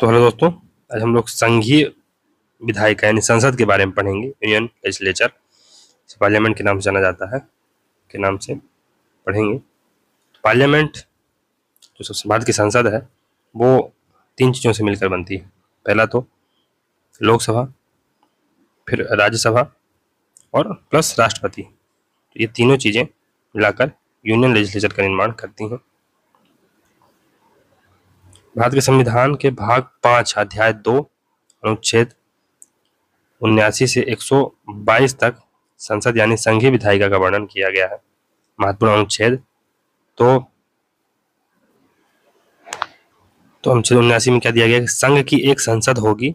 तो हेलो दोस्तों आज हम लोग संघीय विधायिका यानी संसद के बारे में पढ़ेंगे यूनियन लेजिस्लेचर पार्लियामेंट के नाम से जाना जाता है के नाम से पढ़ेंगे पार्लियामेंट तो जो सबसे भारत की संसद है वो तीन चीज़ों से मिलकर बनती है पहला तो लोकसभा फिर राज्यसभा और प्लस राष्ट्रपति तो ये तीनों चीज़ें मिलाकर यूनियन लेजिस्लेचर का निर्माण करती हैं भारत के संविधान के भाग पांच अध्याय दो अनुच्छेद उन्यासी से 122 तक संसद यानी संघीय विधायिका का वर्णन किया गया है महत्वपूर्ण अनुच्छेद तो तो अनुच्छेद उन्यासी में क्या दिया गया है संघ की एक संसद होगी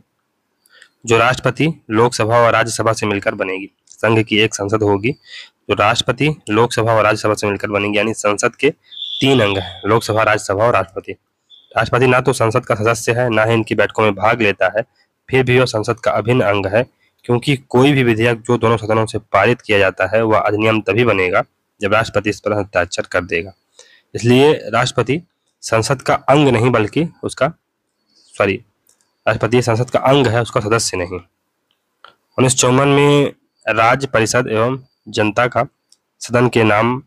जो राष्ट्रपति लोकसभा और राज्यसभा से मिलकर बनेगी संघ की एक संसद होगी जो राष्ट्रपति लोकसभा और राज्यसभा से मिलकर बनेगी यानी संसद के तीन अंग हैं लोकसभा राज्यसभा और राष्ट्रपति राष्ट्रपति ना तो संसद का सदस्य है ना ही इनकी बैठकों में भाग लेता है फिर भी वह संसद का अभिन्न अंग है क्योंकि कोई भी विधेयक जो दोनों सदनों से पारित किया जाता है वह अधिनियम तभी बनेगा जब राष्ट्रपति इस पर हस्ताक्षर कर देगा इसलिए राष्ट्रपति संसद का अंग नहीं बल्कि उसका सॉरी राष्ट्रपति संसद का अंग है उसका सदस्य नहीं उन्नीस में राज्य परिषद एवं जनता का सदन के नाम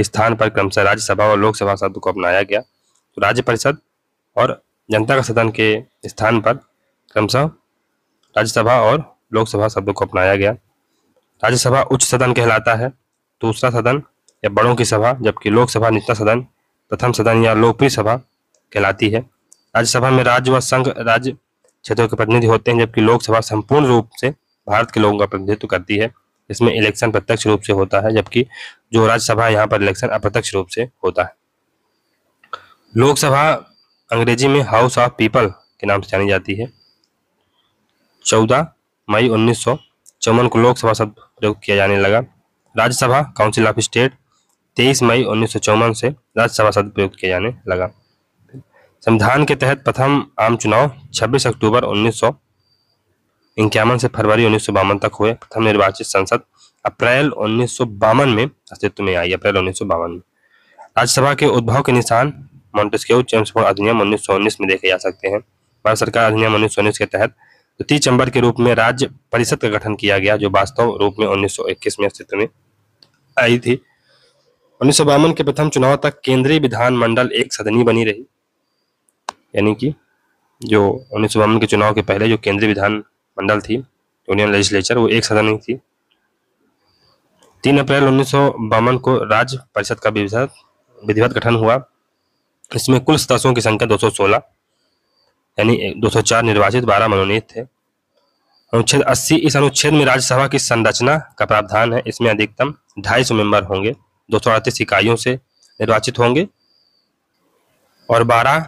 स्थान पर क्रमशः राज्यसभा और लोकसभा शब्द को अपनाया गया तो राज्य परिषद और जनता का सदन के स्थान पर क्रमशः राज्यसभा और लोकसभा शब्द को अपनाया गया राज्यसभा उच्च सदन कहलाता है दूसरा सदन या बड़ों की सभा जबकि लोकसभा निचला सदन प्रथम सदन या लोकप्रिय सभा कहलाती है राज्यसभा में राज्य व संघ राज्य क्षेत्रों के प्रतिनिधि होते हैं जबकि लोकसभा संपूर्ण रूप से भारत के लोगों का प्रतिनिधित्व करती है इसमें इलेक्शन प्रत्यक्ष रूप से होता है जबकि जो राज्यसभा यहाँ पर इलेक्शन अप्रत्यक्ष रूप से होता है लोकसभा अंग्रेजी में हाउस ऑफ पीपल के नाम से जानी जाती है चौदह मई उन्नीस को लोकसभा शब्द प्रयोग किया जाने लगा राज्यसभा काउंसिल ऑफ स्टेट तेईस मई उन्नीस से राज्यसभा शब्द प्रयोग किया जाने लगा संविधान के तहत प्रथम आम चुनाव 26 अक्टूबर उन्नीस इक्यावन से फरवरी उन्नीस तक हुए प्रथम निर्वाचित संसद अप्रैल उन्नीस में अस्तित्व में आई अप्रैल उन्नीस में राज्यसभा के उद्भव के निशान मॉन्टेस्क्यू चेम्सफोर्ड अधिनियम उन्नीस में देखे जा सकते हैं भारत सरकार अधिनियम उन्नीस के तहत द्वितीय चंबर के रूप में राज्य परिषद का गठन किया गया जो वास्तव रूप में 1921 में अस्तित्व में आई थी उन्नीस के प्रथम चुनाव तक केंद्रीय विधानमंडल एक सदनी बनी रही यानी कि जो उन्नीस के चुनाव के पहले जो केंद्रीय विधान मंडल थी यूनियन लेजिस्लेचर वो एक सदन थी तीन अप्रैल उन्नीस को राज्य परिषद का विधिवत गठन हुआ इसमें कुल सदस्यों की संख्या 216 यानी 204 निर्वाचित 12 मनोनीत थे अनुच्छेद 80 इस अनुच्छेद में राज्यसभा की संरचना का प्रावधान है इसमें अधिकतम ढाई सौ मेंबर होंगे दो सौ अड़तीस इकाइयों से निर्वाचित होंगे और बारह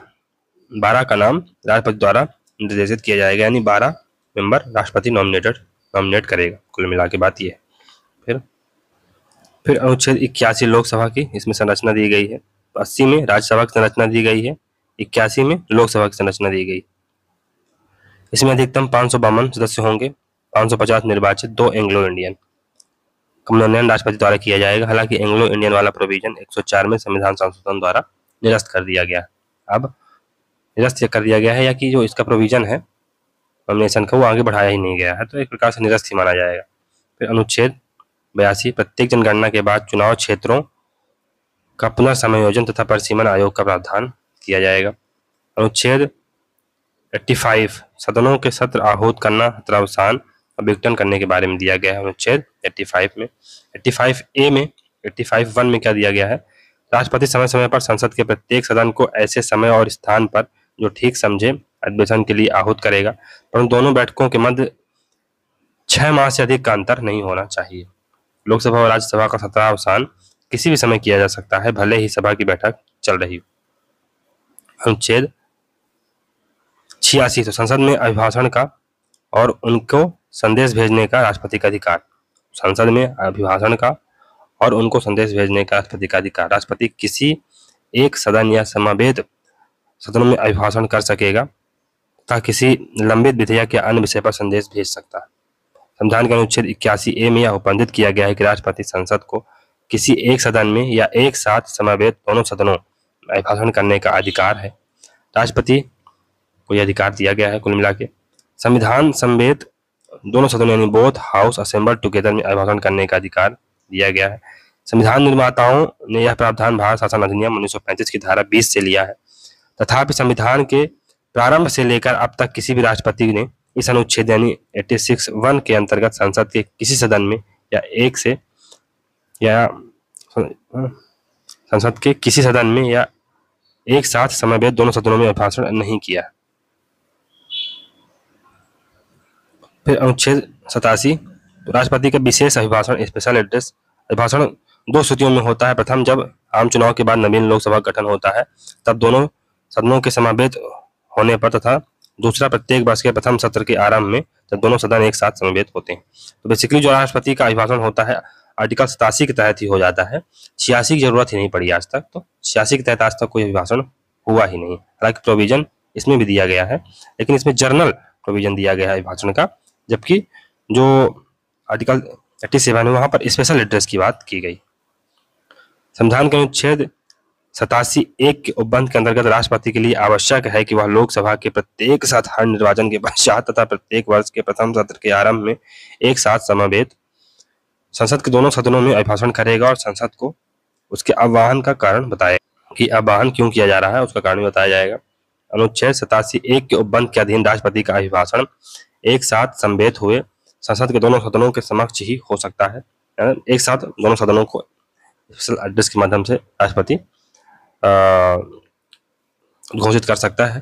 बारह का नाम राष्ट्रपति द्वारा निर्देशित किया जाएगा यानी बारह मेंबर राष्ट्रपति नॉमिनेटेड नॉमिनेट करेगा कुल मिला के बात यह है फिर फिर अनुच्छेद इक्यासी लोकसभा की इसमें संरचना दी गई है अस्सी में राज्यसभा की संरचना दी गई है इक्यासी में लोकसभा की संरचना दी गई इसमें अधिकतम पाँच सौ बावन सदस्य होंगे पाँच सौ पचास निर्वाचित दो एंग्लो इंडियन का राष्ट्रपति द्वारा किया जाएगा हालांकि एंग्लो इंडियन वाला प्रोविजन 104 में संविधान संशोधन द्वारा निरस्त कर दिया गया अब निरस्त कर दिया गया है या कि जो इसका प्रोविजन है नॉमिनेशन का वो आगे बढ़ाया ही नहीं गया है तो एक प्रकार से निरस्त ही माना जाएगा फिर अनुच्छेद बयासी प्रत्येक जनगणना के बाद चुनाव क्षेत्रों का पुनर्समायोजन तथा परिसीमन आयोग का प्रावधान किया जाएगा अनुच्छेद 85 सदनों के सत्र आहूत करना हतरावसान और विघटन करने के बारे में दिया गया है अनुच्छेद 85 में 85 ए में 85 वन में क्या दिया गया है राष्ट्रपति समय समय पर संसद के प्रत्येक सदन को ऐसे समय और स्थान पर जो ठीक समझे अधिवेशन के लिए आहूत करेगा पर दोनों बैठकों के मध्य छह माह से अधिक का अंतर नहीं होना चाहिए लोकसभा और राज्यसभा का सत्रह अवसान किसी भी समय किया जा सकता है भले ही सभा की बैठक चल रही हो अनुच्छेद छियासी तो संसद में अभिभाषण का और उनको संदेश भेजने का राष्ट्रपति का अधिकार संसद में अभिभाषण का और उनको संदेश भेजने का राष्ट्रपति का अधिकार राष्ट्रपति किसी एक सदन या समावेद सदन में अभिभाषण कर सकेगा तथा किसी लंबित विधेयक या अन्य विषय पर संदेश भेज सकता है संविधान के अनुच्छेद इक्यासी ए में यह उपबंधित किया गया है कि राष्ट्रपति संसद को किसी एक सदन में या एक साथ समवेत दोनों सदनों में अभिभाषण करने का अधिकार है राष्ट्रपति को यह अधिकार दिया गया है कुल मिला के संविधान संवेद दोनों सदनों यानी बोथ हाउस असेंबल टुगेदर में अभिभाषण करने का अधिकार दिया गया है संविधान निर्माताओं ने यह प्रावधान भारत शासन अधिनियम उन्नीस की धारा 20 से लिया है तथापि संविधान के प्रारंभ से लेकर अब तक किसी भी राष्ट्रपति ने इस अनुच्छेद यानी एट्टी सिक्स वन के अंतर्गत संसद के किसी सदन में या एक से या संसद के किसी सदन में या एक साथ समय दोनों सदनों में भाषण नहीं किया फिर अनुच्छेद सतासी तो राष्ट्रपति का विशेष अभिभाषण स्पेशल एड्रेस अभिभाषण दो स्थितियों में होता है प्रथम जब आम चुनाव के बाद नवीन लोकसभा गठन होता है तब दोनों सदनों के समावेद होने पर तथा दूसरा प्रत्येक वर्ष के प्रथम सत्र के आरंभ में तो दोनों सदन एक साथ समवेत होते हैं तो बेसिकली जो राष्ट्रपति का अभिभाषण होता है आर्टिकल सतासी के तहत ही हो जाता है छियासी की जरूरत ही नहीं पड़ी आज तक तो छियासी के तहत आज तक कोई अभिभाषण हुआ ही नहीं हालांकि प्रोविजन इसमें भी दिया गया है लेकिन इसमें जर्नल प्रोविजन दिया गया है अभिभाषण का जबकि जो आर्टिकल एट्टी सेवन है वहां पर स्पेशल एड्रेस की बात की गई संविधान के अनुच्छेद सतासी एक के उपबंध के अंतर्गत राष्ट्रपति के लिए आवश्यक है कि वह लोकसभा के प्रत्येक साधारण निर्वाचन के पश्चात तथा प्रत्येक वर्ष के प्रथम सत्र के आरंभ में एक साथ समवेत संसद के दोनों सदनों में अभिभाषण करेगा और संसद को उसके आह्वान का कारण बताएगा कि आह्वान क्यों किया जा रहा है उसका कारण बताया जाएगा अनुच्छेद सतासी एक के उपबंध के अधीन राष्ट्रपति का अभिभाषण एक साथ संवेद हुए संसद के दोनों सदनों के समक्ष ही हो सकता है एक साथ दोनों सदनों को एड्रेस के माध्यम से राष्ट्रपति घोषित कर सकता है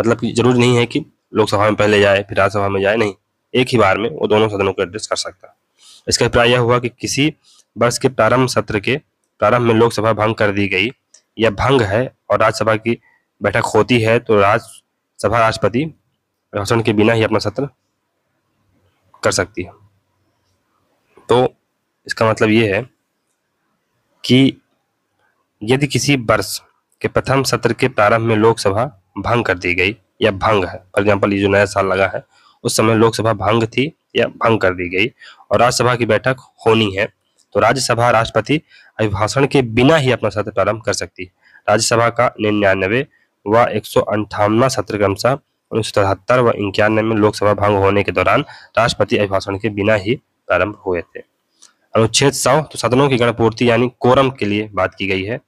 मतलब कि जरूरी नहीं है कि लोकसभा में पहले जाए फिर राज्यसभा में जाए नहीं एक ही बार में वो दोनों सदनों को एड्रेस कर सकता है इसका अभिप्राय यह हुआ कि किसी वर्ष के प्रारंभ सत्र के प्रारंभ में लोकसभा भंग कर दी गई या भंग है और राज्यसभा की बैठक होती है तो राज्यसभा राष्ट्रपति भाषण के बिना ही अपना सत्र कर सकती है तो इसका मतलब ये है कि यदि किसी वर्ष के प्रथम सत्र के प्रारंभ में लोकसभा भंग कर दी गई या भंग है फॉर एग्जाम्पल ये जो नया साल लगा है उस समय लोकसभा भंग थी या भंग कर दी गई और राज्यसभा की बैठक होनी है तो राज्यसभा राष्ट्रपति अभिभाषण के बिना ही अपना सत्र प्रारंभ कर सकती है राज्यसभा का निन्यानवे व एक सौ अंठावना सत्र क्रमशः उन्नीस सौ तिहत्तर व इक्यानवे में लोकसभा भंग होने के दौरान राष्ट्रपति अभिभाषण के बिना ही प्रारंभ हुए थे अनुच्छेद सौ तो सदनों की गणपूर्ति यानी कोरम के लिए बात की गई है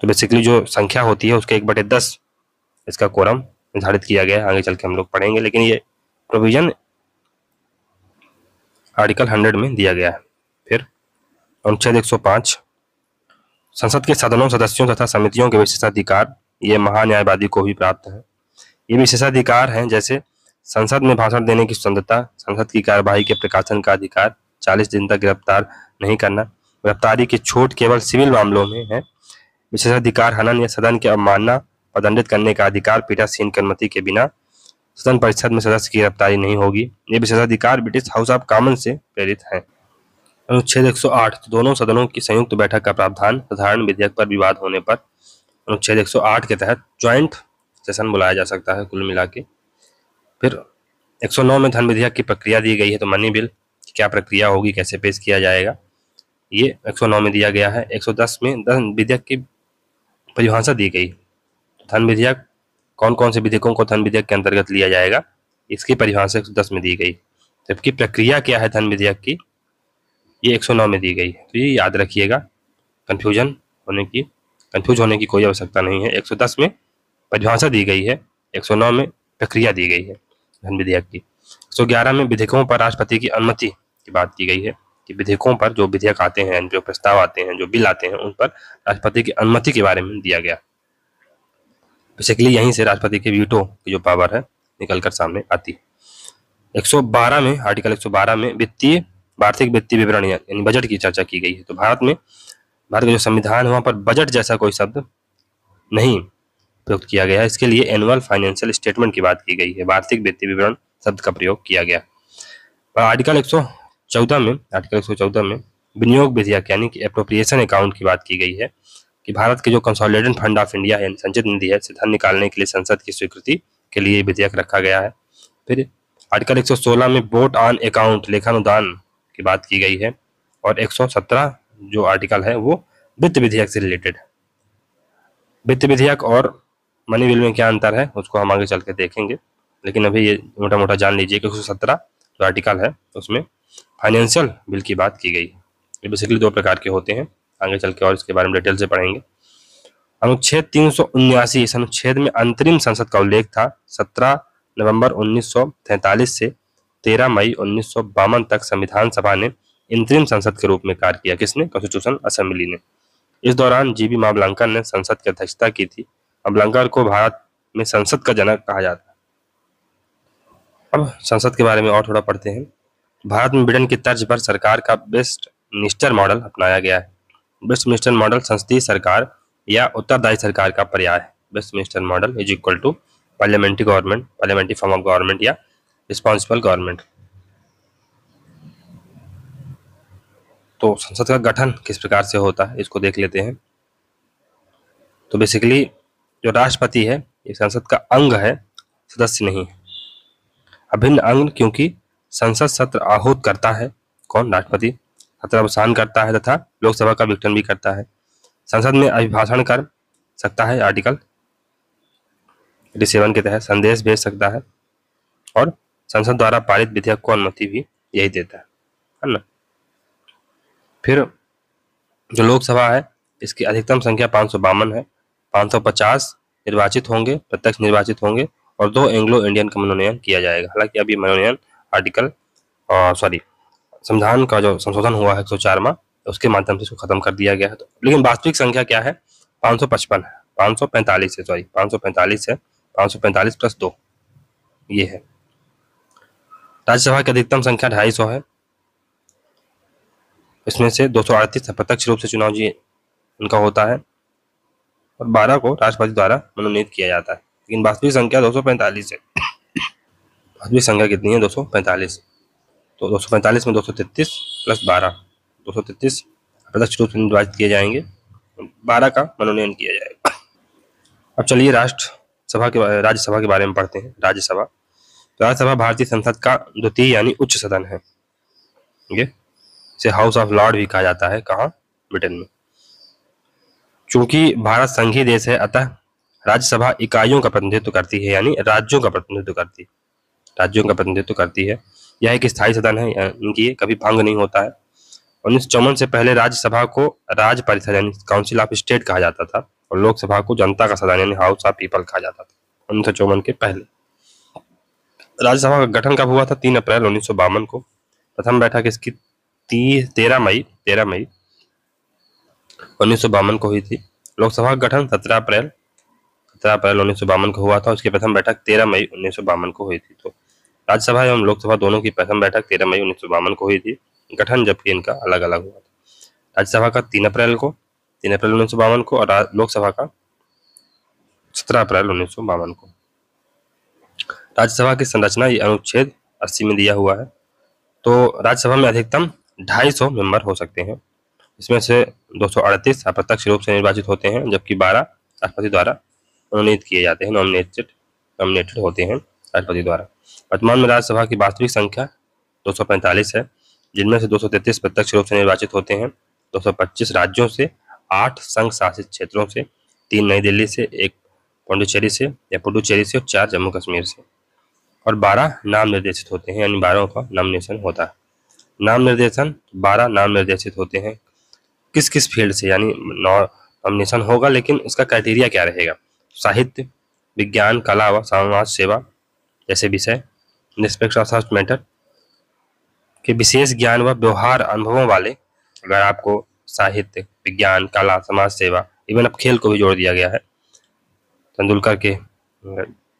तो बेसिकली जो संख्या होती है उसके एक बटे दस इसका कोरम निर्धारित किया गया है आगे चल के हम लोग पढ़ेंगे लेकिन ये प्रोविजन आर्टिकल हंड्रेड में दिया गया है फिर अनुच्छेद एक सौ संसद के सदनों सदस्यों तथा समितियों के विशेषाधिकार ये महान्यायवादी को भी प्राप्त है ये विशेषाधिकार हैं जैसे संसद में भाषण देने की स्वतंत्रता संसद की कार्यवाही के प्रकाशन का अधिकार 40 दिन तक गिरफ्तार नहीं करना गिरफ्तारी की छूट केवल सिविल मामलों में है विशेषाधिकार हनन या सदन के अवमानना और दंडित करने का अधिकार पीठासीन की अनुमति के बिना सदन परिषद में सदस्य की गिरफ्तारी नहीं होगी ये विशेषाधिकार ब्रिटिश हाउस ऑफ कॉमन से प्रेरित हैं अनुच्छेद 108 तो दोनों सदनों की संयुक्त बैठक का प्रावधान साधारण विधेयक पर विवाद होने पर अनुच्छेद 108 के तहत ज्वाइंट सेशन बुलाया जा सकता है कुल मिला के फिर 109 में धन विधेयक की प्रक्रिया दी गई है तो मनी बिल क्या प्रक्रिया होगी कैसे पेश किया जाएगा ये 109 में दिया गया है 110 में धन विधेयक की परिभाषा दी गई तो धन विधेयक कौन कौन से विधेयकों को धन विधेयक के अंतर्गत लिया जाएगा इसकी परिभाषा एक दस में दी गई जबकि प्रक्रिया क्या है धन विधेयक की ये एक सौ नौ में दी गई तो ये याद रखिएगा कन्फ्यूजन होने की कन्फ्यूज होने की कोई आवश्यकता नहीं है 110 में परिभाषा दी गई है 109 में प्रक्रिया दी गई है धन विधेयक की 111 में विधेयकों पर राष्ट्रपति की अनुमति की बात की गई है कि विधेयकों पर जो विधेयक आते हैं जो प्रस्ताव आते हैं जो बिल आते हैं उन पर राष्ट्रपति की अनुमति के बारे में दिया गया बेसिकली यहीं से राष्ट्रपति के वीटो की जो पावर है निकल कर सामने आती है 112 में आर्टिकल 112 में वित्तीय वार्षिक वित्तीय विवरण यानी बजट की चर्चा की गई है तो भारत में भारत का जो संविधान है वहां पर बजट जैसा कोई शब्द नहीं प्रयोग किया गया है इसके लिए एनुअल फाइनेंशियल स्टेटमेंट की बात की गई है वार्षिक वित्तीय विवरण शब्द का प्रयोग किया गया आर्टिकल एक चौदह में आर्टिकल एक सौ में विनियोग विधेयक यानी कि अप्रोप्रिएशन अकाउंट की बात की गई है कि भारत के जो कंसोलिडेटेड फंड ऑफ इंडिया है संचित निधि है से धन निकालने के लिए संसद की स्वीकृति के लिए विधेयक रखा गया है फिर आर्टिकल 116 में वोट ऑन अकाउंट लेखानुदान की बात की गई है और 117 जो आर्टिकल है वो वित्त विधेयक से रिलेटेड है वित्त विधेयक और मनी बिल में क्या अंतर है उसको हम आगे चल के देखेंगे लेकिन अभी ये मोटा मोटा जान लीजिए कि एक जो आर्टिकल है उसमें फाइनेंशियल बिल की बात की गई ये बेसिकली दो प्रकार के होते हैं आगे चल के और इसके बारे में डिटेल से पढ़ेंगे अनुच्छेद तीन सौ उन्यासी इस अनुच्छेद में अंतरिम संसद का उल्लेख था सत्रह नवंबर 1943 से 13 मई उन्नीस तक संविधान सभा ने इंतरिम संसद के रूप में कार्य किया किसने कॉन्स्टिट्यूशन असेंबली ने इस दौरान जी बी मामलांकन ने संसद की अध्यक्षता की थी मामलांकन को भारत में संसद का जनक कहा जाता है अब संसद के बारे में और थोड़ा पढ़ते हैं भारत में ब्रिटेन की तर्ज पर सरकार का बेस्ट मिनिस्टर मॉडल अपनाया गया है बेस्ट मिनिस्टर मॉडल संसदीय सरकार या उत्तरदायी सरकार का पर्याय है Westminster model is equal to parliamentary government parliamentary form of government या रिस्पॉन्सिबल गवर्नमेंट तो संसद का गठन किस प्रकार से होता है इसको देख लेते हैं तो बेसिकली जो राष्ट्रपति है ये संसद का अंग है सदस्य नहीं है अभिन्न अंग क्योंकि संसद सत्र आहूत करता है कौन राष्ट्रपति सत्र अवसान करता है तथा लोकसभा का विघटन भी करता है संसद में अभिभाषण कर सकता है आर्टिकल सेवन के तहत संदेश भेज सकता है और संसद द्वारा पारित विधेयक को अनुमति भी यही देता है है ना फिर जो लोकसभा है इसकी अधिकतम संख्या पाँच सौ बावन है पाँच सौ पचास निर्वाचित होंगे प्रत्यक्ष निर्वाचित होंगे और दो एंग्लो इंडियन का मनोनयन किया जाएगा हालांकि अभी मनोनयन आर्टिकल सॉरी संविधान का जो संशोधन हुआ है एक सौ चार उसके माध्यम से इसको खत्म कर दिया गया है तो, लेकिन वास्तविक संख्या क्या है पाँच सौ पचपन है पाँच सौ पैंतालीस है सॉरी पाँच सौ पैंतालीस है पाँच सौ पैंतालीस प्लस दो ये है राज्यसभा की अधिकतम संख्या ढाई सौ है इसमें से दो सौ अड़तीस प्रत्यक्ष रूप से चुनाव जी उनका होता है और बारह को राष्ट्रपति द्वारा मनोनीत किया जाता है लेकिन वास्तविक संख्या दो सौ पैंतालीस है भजवी संख्या कितनी है दो सौ पैंतालीस तो दो सौ पैंतालीस में दो सौ तैतीस प्लस बारह दो सौ तैतीस अप्रत्यक्ष रूप से निर्वाचित किए जाएंगे बारह का मनोनयन किया जाएगा अब चलिए राष्ट्र सभा के राज्यसभा के बारे में पढ़ते हैं राज्यसभा तो राज्यसभा भारतीय संसद का द्वितीय यानी उच्च सदन है ठीक है इसे हाउस ऑफ लॉर्ड भी कहा जाता है कहाँ ब्रिटेन में चूंकि भारत संघीय देश है अतः राज्यसभा इकाइयों का प्रतिनिधित्व करती है यानी राज्यों का प्रतिनिधित्व करती है राज्यों का प्रतिनिधित्व करती है यह एक स्थायी सदन है इनकी कभी भंग नहीं होता है उन्नीस से पहले राज्यसभा को राज्य परिषद यानी काउंसिल ऑफ स्टेट कहा जाता था और लोकसभा को जनता का सदन यानी हाउस ऑफ पीपल कहा जाता था उन्नीस के पहले राज्यसभा का गठन कब हुआ था तीन अप्रैल उन्नीस को प्रथम बैठक इसकी तेरह मई तेरह मई उन्नीस को हुई थी लोकसभा का गठन सत्रह अप्रैल सत्रह अप्रैल उन्नीस को हुआ था उसकी प्रथम बैठक तेरह मई उन्नीस को हुई थी तो राज्यसभा एवं लोकसभा दोनों की प्रथम बैठक तेरह मई उन्नीस को हुई थी गठन जबकि इनका अलग अलग हुआ था राज्यसभा का तीन अप्रैल को तीन अप्रैल उन्नीस को और लोकसभा का सत्रह अप्रैल उन्नीस को राज्यसभा की संरचना ये अनुच्छेद अस्सी में दिया हुआ है तो राज्यसभा में अधिकतम ढाई सौ मेंबर हो सकते हैं इसमें से दो सौ अड़तीस अप्रत्यक्ष रूप से निर्वाचित होते हैं जबकि बारह राष्ट्रपति द्वारा मनोनीत किए जाते हैं नॉमिनेटेड नॉमिनेटेड होते हैं राष्ट्रपति द्वारा वर्तमान में राज्यसभा की वास्तविक संख्या 245 है जिनमें से 233 प्रत्यक्ष रूप से निर्वाचित होते हैं 225 राज्यों से आठ संघ शासित क्षेत्रों से तीन नई दिल्ली से एक पुडुचेरी से या पुडुचेरी से और चार जम्मू कश्मीर से और बारह नाम निर्देशित होते हैं यानी बारह का नामिनेशन होता है नाम निर्देशन बारह नाम निर्देशित होते हैं किस किस फील्ड से यानी नॉमिनेशन होगा लेकिन इसका क्राइटेरिया क्या रहेगा साहित्य विज्ञान कला व समाज सेवा जैसे विषय निष्पक्ष अर्थात मैटर के विशेष ज्ञान व व्यवहार अनुभवों वाले अगर आपको साहित्य विज्ञान कला समाज सेवा इवन अब खेल को भी जोड़ दिया गया है तेंदुलकर के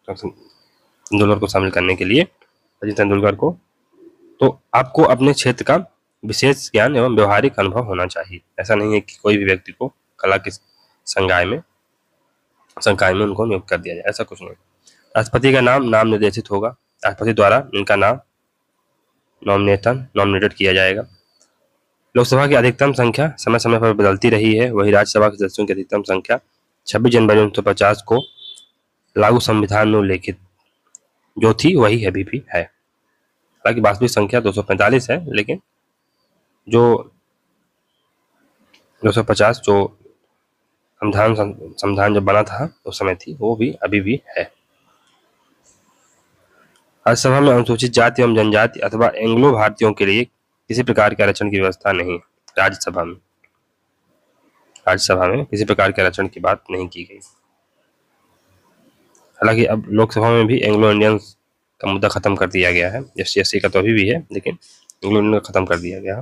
तेंदुलकर को शामिल करने के लिए अजय तेंदुलकर को तो आपको अपने क्षेत्र का विशेष ज्ञान एवं व्यवहारिक अनुभव होना चाहिए ऐसा नहीं है कि कोई भी व्यक्ति को कला के संज्ञाय में संकाय में उनको नियुक्त कर दिया जाए ऐसा कुछ नहीं राष्ट्रपति का नाम नाम निर्देशित होगा राष्ट्रपति द्वारा इनका नाम नॉमिनेशन नॉमिनेटेड किया जाएगा लोकसभा की अधिकतम संख्या समय समय पर बदलती रही है वही राज्यसभा के सदस्यों की अधिकतम संख्या छब्बीस जनवरी उन्नीस को लागू संविधान में उल्लेखित जो थी वही अभी भी है हालांकि वास्तविक संख्या 245 है लेकिन जो 250 जो संविधान संविधान जब बना था उस समय थी वो भी अभी भी है राज्यसभा में अनुसूचित जाति एवं जनजाति अथवा एंग्लो भारतीयों के लिए किसी प्रकार के आरक्षण की व्यवस्था नहीं है राज्यसभा में राज्यसभा में किसी प्रकार के आरक्षण की बात नहीं की गई हालांकि अब लोकसभा में भी एंग्लो इंडियंस का मुद्दा खत्म कर दिया गया है एस सी का तो अभी भी है लेकिन एंग्लो इंडियन का खत्म कर दिया गया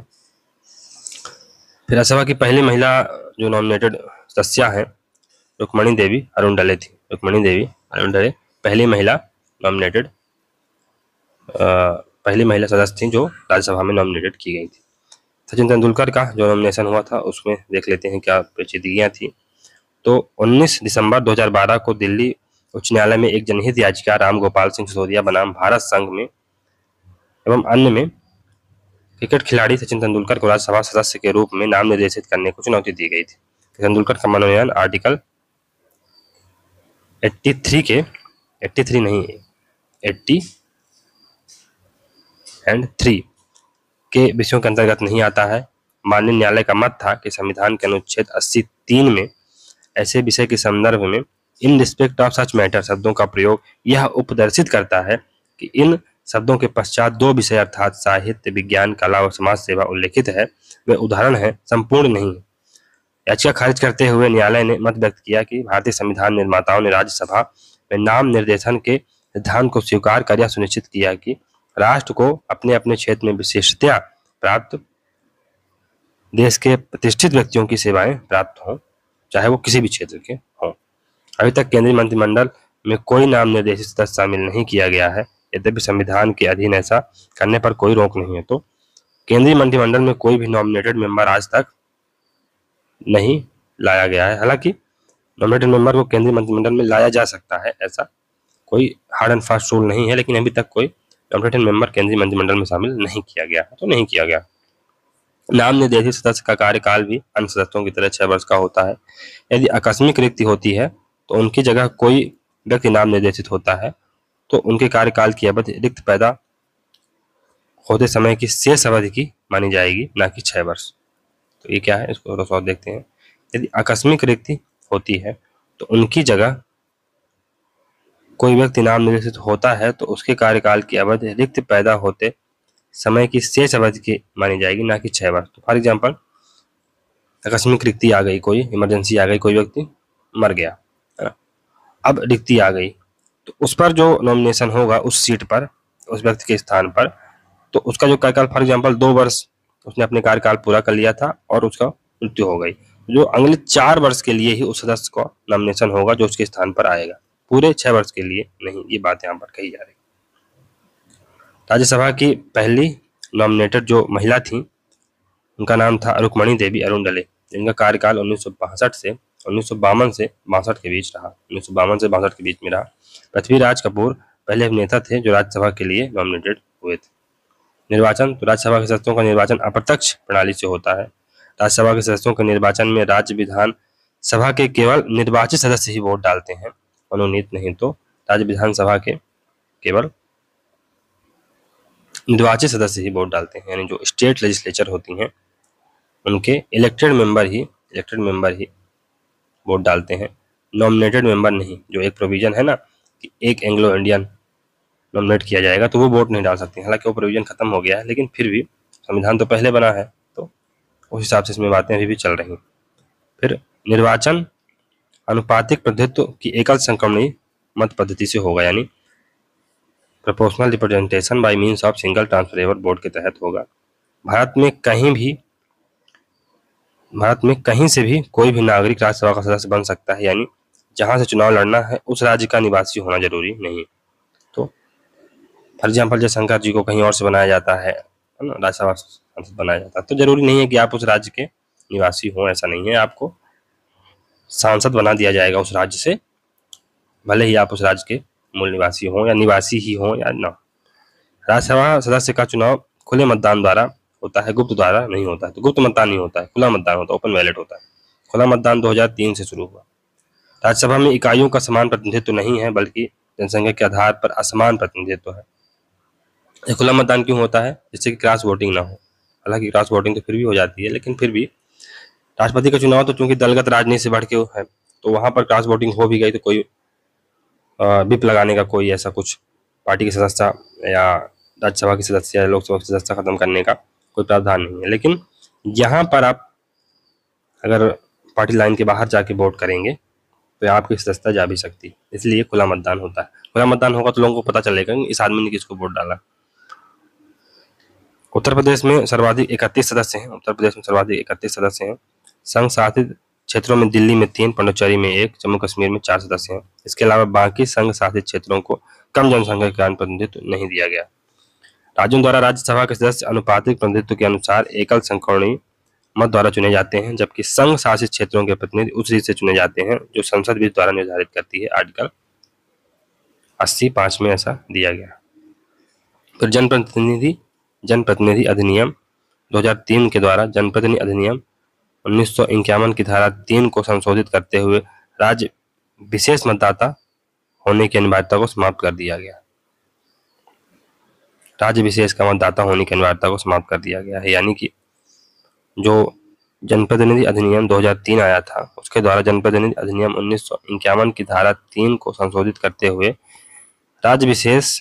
फिर राज्यसभा की पहली महिला जो नॉमिनेटेड सदस्य हैं रुक्मणी देवी अरुण डले थी रुक्मणी देवी अरुण डले पहली महिला नॉमिनेटेड पहली महिला सदस्य थी जो राज्यसभा में नॉमिनेटेड की गई थी सचिन तेंदुलकर का जो नॉमिनेशन हुआ था उसमें देख लेते हैं क्या पेचीदगियाँ थी तो 19 दिसंबर 2012 को दिल्ली उच्च न्यायालय में एक जनहित याचिका राम गोपाल सिंह सिसोदिया बनाम भारत संघ में एवं अन्य में क्रिकेट खिलाड़ी सचिन तेंदुलकर को राज्यसभा सदस्य के रूप में नाम निर्देशित करने को चुनौती दी गई थी तेंदुलकर का मनोनयन आर्टिकल 83 के 83 नहीं एंड थ्री के विषयों के अंतर्गत नहीं आता है माननीय न्यायालय का मत था कि संविधान के अनुच्छेद अस्सी तीन में ऐसे विषय के संदर्भ में in respect of such matter शब्दों का प्रयोग यह उपदर्शित करता है कि इन शब्दों के पश्चात दो विषय अर्थात साहित्य विज्ञान कला और समाज सेवा उल्लेखित है वे उदाहरण है संपूर्ण नहीं है याचिका खारिज करते हुए न्यायालय ने मत व्यक्त किया कि भारतीय संविधान निर्माताओं ने राज्यसभा में नाम निर्देशन के सिद्धांत को स्वीकार कर यह सुनिश्चित किया कि राष्ट्र को अपने अपने क्षेत्र में विशेषता प्राप्त देश के प्रतिष्ठित व्यक्तियों की सेवाएं प्राप्त हों चाहे वो किसी भी क्षेत्र के हों अभी तक केंद्रीय मंत्रिमंडल में कोई नाम निर्देशित शामिल नहीं किया गया है यद्यपि संविधान के अधीन ऐसा करने पर कोई रोक नहीं है तो केंद्रीय मंत्रिमंडल में कोई भी नॉमिनेटेड मेंबर आज तक नहीं लाया गया है हालांकि नॉमिनेटेड मेंबर को केंद्रीय मंत्रिमंडल में लाया जा सकता है ऐसा कोई हार्ड एंड फास्ट रूल नहीं है लेकिन अभी तक कोई कॉन्ट्रेक्टेड मेंबर केंद्रीय मंत्रिमंडल में शामिल नहीं किया गया तो नहीं किया गया नाम निर्देशित सदस्य का कार्यकाल भी अन्य सदस्यों की तरह छह वर्ष का होता है यदि आकस्मिक रिक्ति होती है तो उनकी जगह कोई व्यक्ति नाम निर्देशित होता है तो उनके कार्यकाल की अवधि रिक्त पैदा होते समय की शेष अवधि की मानी जाएगी ना कि छह वर्ष तो ये क्या है इसको थोड़ा सा देखते हैं यदि आकस्मिक रिक्ति होती है तो उनकी जगह कोई व्यक्ति नाम निर्देशित होता है तो उसके कार्यकाल की अवधि रिक्त पैदा होते समय की शेष अवधि की मानी जाएगी ना कि छह वर्ष तो फॉर एग्जाम्पल आकस्मिक रिक्ति आ गई कोई इमरजेंसी आ गई कोई व्यक्ति मर गया अब रिक्ति आ गई तो उस पर जो नॉमिनेशन होगा उस सीट पर उस व्यक्ति के स्थान पर तो उसका जो कार्यकाल फॉर एग्जाम्पल दो वर्ष उसने अपने कार्यकाल पूरा कर लिया था और उसका मृत्यु हो गई जो अगले चार वर्ष के लिए ही उस सदस्य को नॉमिनेशन होगा जो उसके स्थान पर आएगा पूरे छह वर्ष के लिए नहीं ये बात यहाँ पर कही जा रही राज्यसभा की पहली नॉमिनेटेड जो महिला थी उनका नाम था रुक्मणी देवी अरुण डले जिनका कार्यकाल उन्नीस से उन्नीस से बासठ के बीच रहा उन्नीस से बासठ के बीच में रहा पृथ्वीराज कपूर पहले अभिनेता थे जो राज्यसभा के लिए नॉमिनेटेड हुए थे निर्वाचन तो राज्यसभा के सदस्यों का निर्वाचन अप्रत्यक्ष प्रणाली से होता है राज्यसभा के सदस्यों के निर्वाचन में राज्य विधान सभा के केवल निर्वाचित सदस्य ही वोट डालते हैं मनोनीत नहीं तो राज्य विधानसभा के केवल निर्वाचित सदस्य ही वोट डालते हैं यानी जो स्टेट लेजिस्लेचर होती हैं उनके इलेक्टेड मेंबर ही इलेक्टेड मेंबर ही वोट डालते हैं नॉमिनेटेड मेंबर नहीं जो एक प्रोविज़न है ना कि एक एंग्लो इंडियन नॉमिनेट किया जाएगा तो वो वोट नहीं डाल सकते हालांकि वो प्रोविज़न खत्म हो गया है लेकिन फिर भी संविधान तो पहले बना है तो उस हिसाब से इसमें बातें अभी भी चल रही फिर निर्वाचन अनुपातिक प्रतिनिधित्व की एकल संक्रमणी मत पद्धति से होगा यानी proportional representation by means of single transferable बोर्ड के तहत होगा भारत में कहीं भी भारत में कहीं से भी कोई भी नागरिक राज्यसभा का सदस्य बन सकता है यानी जहां से चुनाव लड़ना है उस राज्य का निवासी होना जरूरी नहीं तो फॉर एग्जाम्पल जयशंकर जी को कहीं और से बनाया जाता है ना राज्यसभा सांसद बनाया जाता है तो जरूरी नहीं है कि आप उस राज्य के निवासी हों ऐसा नहीं है आपको सांसद बना दिया जाएगा उस राज्य से भले ही आप उस राज्य के मूल निवासी हों या निवासी ही हों या ना राज्यसभा सदस्य का चुनाव खुले मतदान द्वारा होता है गुप्त द्वारा नहीं होता है तो गुप्त मतदान नहीं होता है खुला मतदान होता है ओपन बैलेट होता है खुला मतदान 2003 से शुरू हुआ राज्यसभा में इकाइयों का समान प्रतिनिधित्व नहीं है बल्कि जनसंख्या के आधार पर असमान प्रतिनिधित्व है खुला मतदान क्यों होता है जिससे कि क्रॉस वोटिंग ना हो हालांकि क्रॉस वोटिंग तो फिर भी हो जाती है लेकिन फिर भी राष्ट्रपति का चुनाव तो चूंकि दलगत राजनीति से बढ़ के है तो वहां पर क्रॉस वोटिंग हो भी गई तो कोई विप लगाने का कोई ऐसा कुछ पार्टी के सदस्यता या राज्यसभा के सदस्य या लोकसभा के सदस्यता खत्म करने का कोई प्रावधान नहीं है लेकिन यहाँ पर आप अगर पार्टी लाइन के बाहर जाके वोट करेंगे तो आपकी सदस्यता जा भी सकती है इसलिए खुला मतदान होता है खुला मतदान होगा तो लोगों को पता चलेगा इस आदमी ने किसको वोट डाला उत्तर प्रदेश में सर्वाधिक इकतीस सदस्य हैं उत्तर प्रदेश में सर्वाधिक इकतीस सदस्य हैं संघ शासित क्षेत्रों में दिल्ली में तीन पंडुचेरी में एक जम्मू कश्मीर में चार सदस्य हैं इसके अलावा बाकी संघ शासित क्षेत्रों को कम जनसंख्या के कारण प्रतिनिधित्व नहीं दिया गया राज्यों द्वारा राज्यसभा के सदस्य अनुपातिक प्रतिनिधित्व के अनुसार एकल संकोणी मत द्वारा चुने जाते हैं जबकि संघ शासित क्षेत्रों के प्रतिनिधि उस रीत से चुने जाते हैं जो संसद भी द्वारा निर्धारित करती है आर्टिकल अस्सी पाँच में ऐसा दिया गया फिर जनप्रतिनिधि जनप्रतिनिधि अधिनियम 2003 के द्वारा जनप्रतिनिधि अधिनियम उन्नीस की धारा तीन को संशोधित करते हुए राज्य विशेष मतदाता होने की अनिवार्यता को समाप्त कर दिया गया राज्य विशेष का मतदाता होने की अनिवार्यता को समाप्त कर दिया गया है यानी कि जो जनप्रतिनिधि अधिनियम 2003 आया था उसके द्वारा जनप्रतिनिधि अधिनियम उन्नीस की धारा तीन को संशोधित करते हुए राज्य विशेष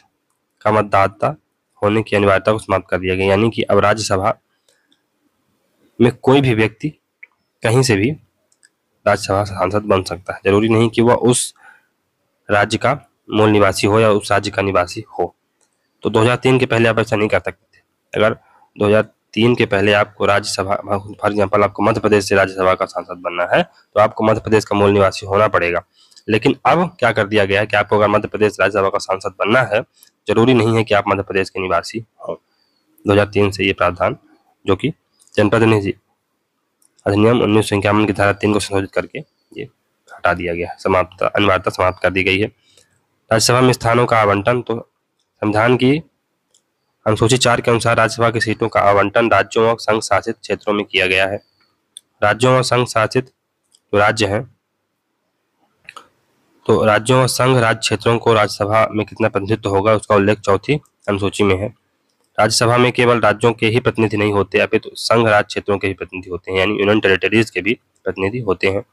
का मतदाता होने की अनिवार्यता को समाप्त कर दिया गया यानी कि अब राज्यसभा में कोई भी व्यक्ति कहीं से भी राज्यसभा सांसद बन सकता है जरूरी नहीं कि वह उस राज्य का मूल निवासी हो या उस राज्य का निवासी हो तो 2003 के पहले आप ऐसा नहीं कर सकते थे अगर 2003 के पहले आपको राज्यसभा फॉर एग्जाम्पल आपको मध्य प्रदेश से राज्यसभा का सांसद बनना है तो आपको मध्य प्रदेश का मूल निवासी होना पड़ेगा लेकिन अब क्या कर दिया गया है कि आपको अगर मध्य प्रदेश राज्यसभा का सांसद बनना है जरूरी नहीं है कि आप मध्य प्रदेश के निवासी हों दो से ये प्रावधान जो कि जनप्रतिनिधि अधिनियम उन्नीस सौ इक्यावन की धारा तीन को संशोधित करके ये हटा दिया गया है समाप्त अनिवार्यता समाप्त कर दी गई है राज्यसभा में स्थानों का आवंटन तो संविधान की अनुसूची चार के अनुसार राज्यसभा की सीटों का आवंटन राज्यों और संघ शासित क्षेत्रों में किया गया है राज्यों और संघ शासित जो राज्य हैं तो राज्यों और संघ राज्य क्षेत्रों को राज्यसभा में कितना प्रतिनिधित्व होगा उसका उल्लेख चौथी अनुसूची में है राज्यसभा में केवल राज्यों के ही प्रतिनिधि नहीं होते अपितु तो संघ राज्य क्षेत्रों के भी प्रतिनिधि होते हैं यानी यूनियन टेरिटरीज के भी प्रतिनिधि होते हैं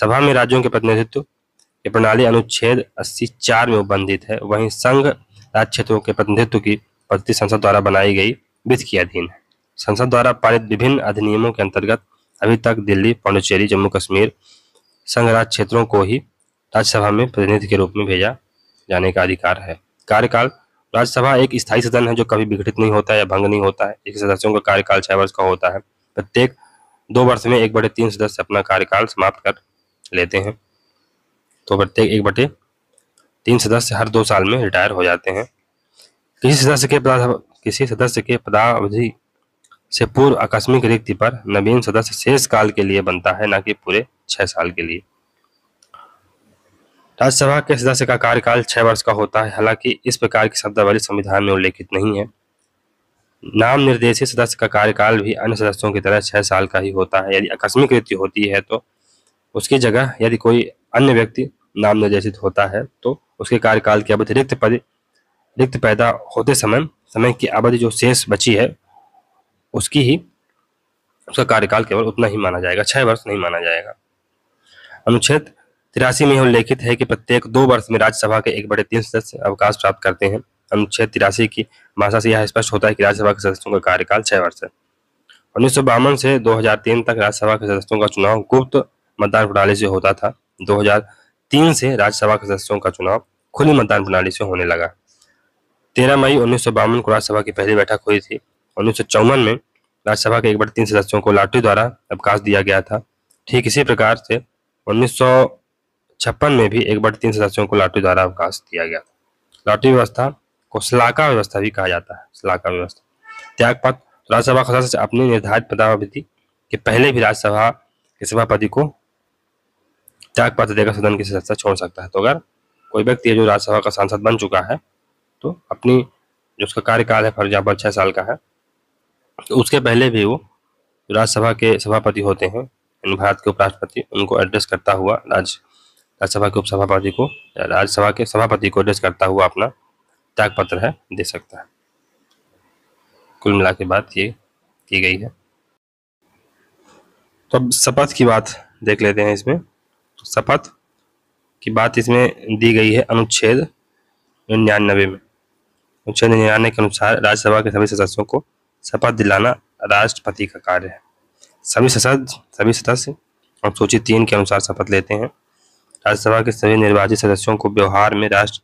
सभा में राज्यों के प्रतिनिधित्व की प्रणाली अनुच्छेद अस्सी चार में उपबंधित है वहीं संघ राज्य क्षेत्रों के प्रतिनिधित्व की पद्धति संसद द्वारा बनाई गई वित्त के अधीन है संसद द्वारा पारित विभिन्न अधिनियमों के अंतर्गत अभी तक दिल्ली पाण्डुचेरी जम्मू कश्मीर संघ राज्य क्षेत्रों को ही राज्यसभा में प्रतिनिधि के रूप में भेजा जाने का अधिकार है कार्यकाल राज्यसभा एक स्थायी सदन है जो कभी विघटित नहीं होता है या भंग नहीं होता है इसके सदस्यों का कार्यकाल छह वर्ष का होता है प्रत्येक दो वर्ष में एक बटे तीन सदस्य अपना कार्यकाल समाप्त कर लेते हैं तो प्रत्येक एक बटे तीन सदस्य हर दो साल में रिटायर हो जाते हैं किसी सदस्य के किसी सदस्य के पदावधि से पूर्व आकस्मिक रिक्ति पर नवीन सदस्य शेष काल के लिए बनता है न कि पूरे छह साल के लिए राज्यसभा के सदस्य का कार्यकाल छह वर्ष का होता है हालांकि इस प्रकार की शब्दावली संविधान में उल्लेखित नहीं है नाम निर्देशित सदस्य का कार्यकाल भी अन्य सदस्यों की तरह छह साल का ही होता है यदि आकस्मिक मृत्यु होती है तो उसकी जगह यदि कोई अन्य व्यक्ति नाम निर्देशित होता है तो उसके कार्यकाल की अवधि रिक्त पद रिक्त पैदा होते समय समय की अवधि जो शेष बची है उसकी ही उसका कार्यकाल केवल उतना ही माना जाएगा छह वर्ष नहीं माना जाएगा अनुच्छेद तिरासी में उल्लेखित है कि प्रत्येक दो वर्ष में राज्यसभा के एक बड़े तीन सदस्य अवकाश प्राप्त करते हैं अनुच्छेद तिरासी की भाषा से यह स्पष्ट होता है कि राज्यसभा के सदस्यों का कार्यकाल छह वर्ष है उन्नीस से 2003 तक राज्यसभा के सदस्यों का चुनाव गुप्त मतदान प्रणाली से होता था 2003 से राज्यसभा के सदस्यों का चुनाव खुली मतदान प्रणाली से होने लगा तेरह मई उन्नीस को राज्यसभा की पहली बैठक हुई थी उन्नीस में राज्यसभा के एक बार तीन सदस्यों को लाटरी द्वारा अवकाश दिया गया था ठीक इसी प्रकार से उन्नीस छप्पन में भी एक बट तीन सदस्यों को लाठी द्वारा अवकाश दिया गया लाठी व्यवस्था को सलाका व्यवस्था भी कहा जाता है सलाका व्यवस्था त्यागपत्र राज्यसभा खसा से अपनी निर्धारित पदावधि के पहले भी राज्यसभा के सभापति को त्यागपत्र देकर सदन की सदस्यता छोड़ सकता है तो अगर कोई व्यक्ति है जो राज्यसभा का सांसद बन चुका है तो अपनी जो उसका कार्यकाल है फॉर एग्जाम्पल छः साल का है तो उसके पहले भी वो राज्यसभा के सभापति होते हैं भारत के उपराष्ट्रपति उनको एड्रेस करता हुआ राज्य राज्यसभा के उपसभापति को राज्यसभा के सभापति को एड्रेस करता हुआ अपना त्याग पत्र है दे सकता है कुल मिला के बात ये की गई है तो अब शपथ की बात देख लेते हैं इसमें तो शपथ की बात इसमें दी गई है अनुच्छेद निन्यानबे में अनुच्छेद निन्यानवे के अनुसार राज्यसभा के सभी सदस्यों को शपथ दिलाना राष्ट्रपति का कार्य है सभी सदस्य सभी सदस्य अनुसूचित तीन के अनुसार शपथ लेते हैं राज्यसभा के सभी निर्वाचित सदस्यों को व्यवहार में राष्ट्र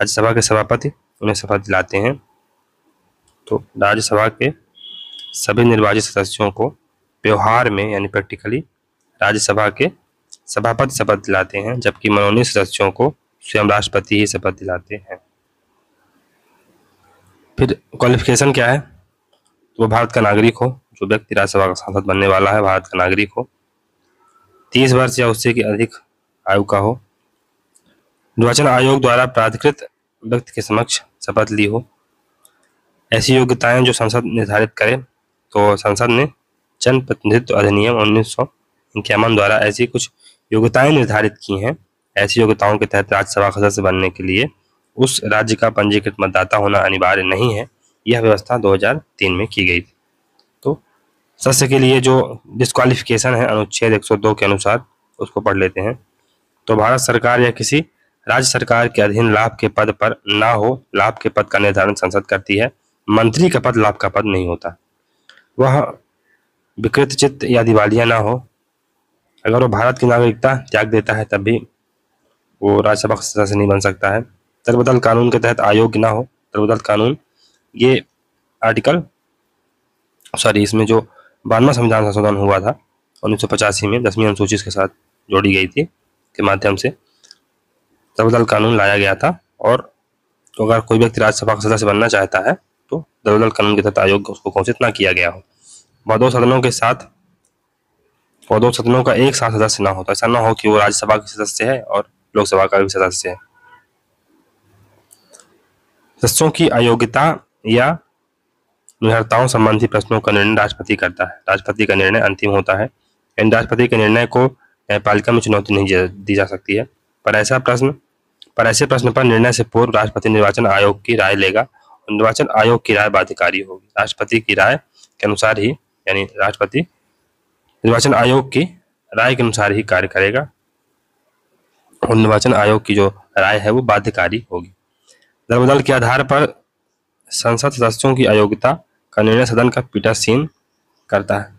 राज्यसभा के सभापति उन्हें शपथ दिलाते हैं तो राज्यसभा के सभी निर्वाचित सदस्यों को व्यवहार में यानी प्रैक्टिकली राज्यसभा के सभापति शपथ दिलाते हैं जबकि मनोनीत सदस्यों को स्वयं राष्ट्रपति ही शपथ दिलाते हैं फिर क्वालिफिकेशन क्या है तो वो भारत का नागरिक हो जो व्यक्ति राज्यसभा का सांसद बनने वाला है भारत का नागरिक हो तीस वर्ष या उससे की अधिक आयोग का हो निर्वाचन आयोग द्वारा प्राधिकृत व्यक्ति के समक्ष शपथ ली हो ऐसी योग्यताएं जो संसद निर्धारित करे तो संसद ने जन प्रतिनिधित्व अधिनियम उन्नीस सौ इक्यावन द्वारा ऐसी कुछ योग्यताएं निर्धारित की हैं ऐसी योग्यताओं के तहत राज्यसभा सदस्य बनने के लिए उस राज्य का पंजीकृत मतदाता होना अनिवार्य नहीं है यह व्यवस्था 2003 में की गई थी तो सदस्य के लिए जो डिस्कालिफिकेशन है अनुच्छेद 102 के अनुसार उसको पढ़ लेते हैं तो भारत सरकार या किसी राज्य सरकार के अधीन लाभ के पद पर ना हो लाभ के पद का निर्धारण संसद करती है मंत्री का पद लाभ का पद नहीं होता वह विकृत चित्त या दिवालिया ना हो अगर वो भारत की नागरिकता त्याग देता है तब भी वो राज्यसभा का सदस्य नहीं बन सकता है तरबदल कानून के तहत आयोग ना हो तर्कबदल कानून ये आर्टिकल सॉरी इसमें जो बानवा संविधान संशोधन हुआ था उन्नीस में दसवीं अनुसूची के साथ जोड़ी गई थी के माध्यम से दरोदल कानून लाया गया था और तो अगर कोई व्यक्ति राज्यसभा का सदस्य बनना चाहता है तो दरोदल कानून के तहत आयोग उसको घोषित ना किया गया हो दो सदनों के साथ और दो सदनों का एक साथ सदस्य ना होता तो ऐसा ना हो कि वो राज्यसभा के सदस्य है और लोकसभा का भी सदस्य है सदस्यों की अयोग्यता या निर्भरताओं संबंधी प्रश्नों का निर्णय राष्ट्रपति करता है राष्ट्रपति का निर्णय अंतिम होता है इन राष्ट्रपति के निर्णय को न्यायपालिका में चुनौती नहीं दी जा सकती है पर ऐसा प्रश्न पर ऐसे प्रश्न पर निर्णय से पूर्व राष्ट्रपति निर्वाचन आयोग की राय लेगा और निर्वाचन आयोग की राय बाध्यकारी होगी राष्ट्रपति की राय के अनुसार ही यानी राष्ट्रपति निर्वाचन आयोग की राय के अनुसार ही कार्य करेगा और निर्वाचन आयोग की जो राय है वो बाध्यकारी होगी दलबदल के आधार पर संसद सदस्यों की अयोग्यता का निर्णय सदन का पीटासीन करता है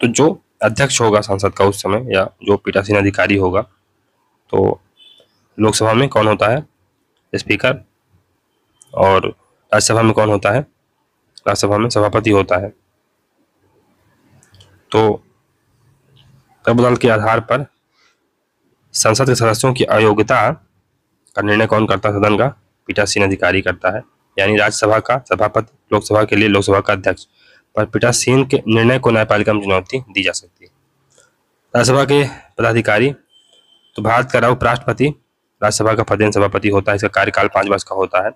तो जो अध्यक्ष होगा सांसद का उस समय या जो पीठासीन अधिकारी होगा तो लोकसभा में कौन होता है स्पीकर और राज्यसभा में कौन होता है राज्यसभा में सभापति होता है तो प्रबदल के आधार पर संसद के सदस्यों की अयोग्यता का निर्णय कौन करता है सदन का पीठासीन अधिकारी करता है यानी राज्यसभा का सभापति लोकसभा के लिए लोकसभा का अध्यक्ष और पीठासीन के निर्णय को न्यायपालिका में चुनौती दी जा सकती है राज्यसभा के पदाधिकारी तो भारत का उपराष्ट्रपति राज्यसभा का पदेन सभापति होता है इसका कार्यकाल पांच वर्ष का होता है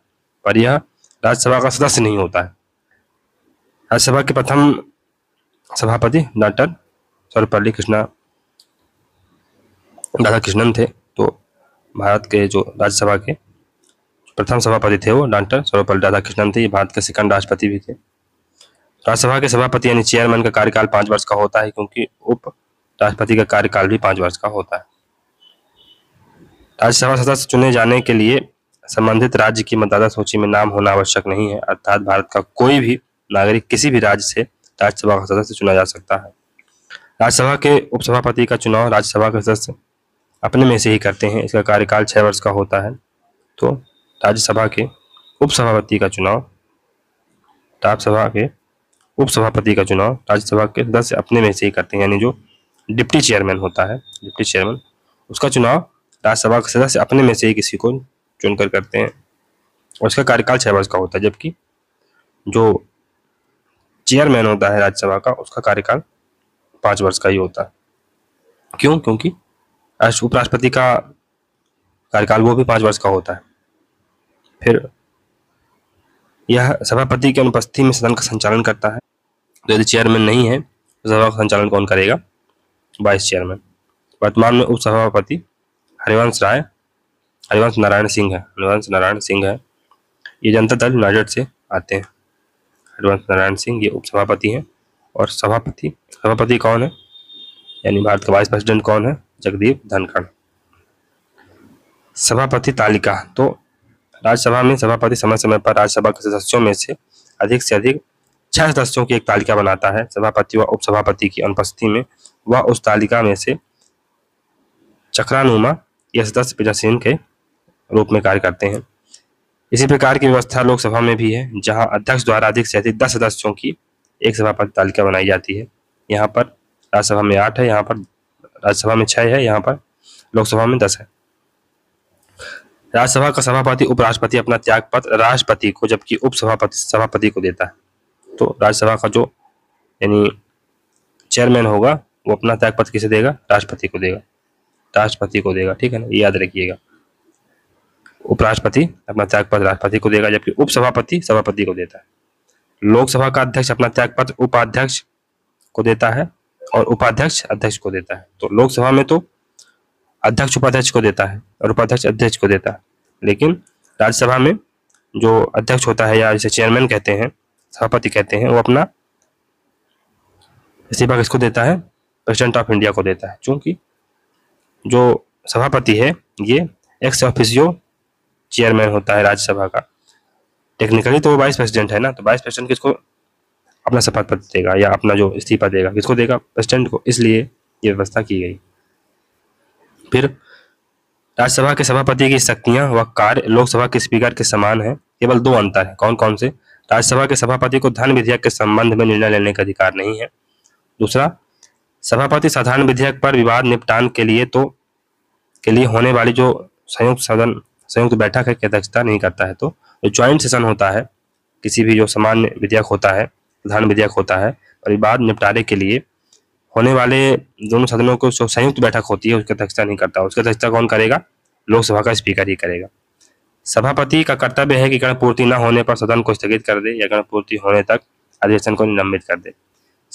पर यह राज्यसभा का सदस्य नहीं होता है राज्यसभा के प्रथम सभापति डॉक्टर सर्वपल्ली कृष्णा राधा कृष्णन थे तो भारत के जो राज्यसभा के प्रथम सभापति थे वो डॉक्टर सर्वपल्ली राधा कृष्णन थे भारत के सेकंड राष्ट्रपति भी थे राज्यसभा के सभापति यानी चेयरमैन का कार्यकाल पांच वर्ष का होता है क्योंकि उप राष्ट्रपति का कार्यकाल भी पांच वर्ष का होता है राज्यसभा सदस्य चुने जाने के लिए संबंधित राज्य की मतदाता सूची में नाम होना आवश्यक नहीं है अर्थात भारत का कोई भी नागरिक किसी भी राज्य से राज्यसभा का सदस्य चुना जा सकता है राज्यसभा के उपसभापति का चुनाव राज्यसभा के सदस्य अपने में से ही करते हैं इसका कार्यकाल छः वर्ष का होता है तो राज्यसभा के उपसभापति का चुनाव राज्यसभा के उपसभापति का चुनाव राज्यसभा के सदस्य अपने में से ही करते हैं यानी जो डिप्टी चेयरमैन होता है डिप्टी चेयरमैन उसका चुनाव राज्यसभा के सदस्य अपने में से ही किसी को चुनकर करते हैं और उसका कार्यकाल छः वर्ष का होता है जबकि जो चेयरमैन होता है राज्यसभा का उसका कार्यकाल पाँच वर्ष का ही होता है क्यों क्योंकि उपराष्ट्रपति का कार्यकाल वो भी पाँच वर्ष का होता है फिर यह सभापति की अनुपस्थिति में सदन का संचालन करता है तो यदि चेयरमैन नहीं है तो सभा का संचालन कौन करेगा वाइस चेयरमैन वर्तमान में उप सभापति हरिवंश राय हरिवंश नारायण सिंह है हरिवंश नारायण सिंह है ये जनता दल यूनाइटेड से आते हैं हरिवंश नारायण सिंह ये उप सभापति हैं और सभापति सभापति कौन है यानी भारत का वाइस प्रेसिडेंट कौन है जगदीप धनखड़ सभापति तालिका तो राज्यसभा में सभापति समय समय पर राज्यसभा के सदस्यों में से अधिक से अधिक छह सदस्यों की एक तालिका बनाता है सभापति व उपसभापति की अनुपस्थिति में वह उस तालिका में से चक्रानुमा या सदस्य प्रजासीन के रूप में कार्य करते हैं इसी प्रकार की व्यवस्था लोकसभा में भी है जहां अध्यक्ष द्वारा अधिक से अधिक दस सदस्यों की एक सभापति तालिका बनाई जाती है यहाँ पर राज्यसभा में आठ है यहाँ पर राज्यसभा में छह है यहाँ पर लोकसभा में दस है राज्यसभा का सभापति उपराष्ट्रपति अपना त्याग पत्र राष्ट्रपति को जबकि उपसभापति सभापति को देता है तो राज्यसभा का जो यानी चेयरमैन होगा वो अपना त्याग पत्र किसे देगा राष्ट्रपति को देगा राष्ट्रपति को देगा ठीक है ना ये याद रखिएगा उपराष्ट्रपति अपना त्याग पत्र राष्ट्रपति को देगा जबकि उपसभापति सभापति को देता है लोकसभा का अध्यक्ष अपना त्याग पत्र उपाध्यक्ष को देता है और उपाध्यक्ष अध्यक्ष को देता है तो लोकसभा में तो अध्यक्ष उपाध्यक्ष को देता है और उपाध्यक्ष अध्यक्ष को देता है लेकिन राज्यसभा में जो अध्यक्ष होता है या जिसे चेयरमैन कहते हैं सभापति कहते हैं वो अपना इस्तीफा किसको देता है प्रेसिडेंट ऑफ इंडिया को देता है क्योंकि जो सभापति है ये एक्स ऑफिसियो चेयरमैन होता है राज्यसभा का टेक्निकली तो वो वाइस प्रेसिडेंट है ना तो वाइस प्रेसिडेंट किसको अपना शपथ पत्र देगा या अपना जो इस्तीफा देगा किसको देगा प्रेसिडेंट को इसलिए ये व्यवस्था की गई फिर राज्यसभा के सभापति की शक्तियां व कार्य लोकसभा के स्पीकर के समान है केवल दो अंतर है कौन कौन से राज्यसभा के सभापति को धन विधेयक के संबंध में निर्णय लेने का अधिकार नहीं है दूसरा सभापति साधारण विधेयक पर विवाद निपटान के लिए तो के लिए होने वाली जो संयुक्त सदन संयुक्त बैठक है की अध्यक्षता नहीं करता है तो जो ज्वाइंट सेशन होता है किसी भी जो सामान्य विधेयक होता है प्रधान विधेयक होता है और विवाद निपटारे के लिए होने वाले दोनों सदनों को संयुक्त बैठक होती है उसकी अध्यक्षता नहीं करता उसकी अध्यक्षता कौन करेगा लोकसभा का स्पीकर ही करेगा सभापति का कर्तव्य है कि गणपूर्ति न होने पर सदन को स्थगित कर दे या गणपूर्ति होने तक अधिवेशन को निलंबित कर दे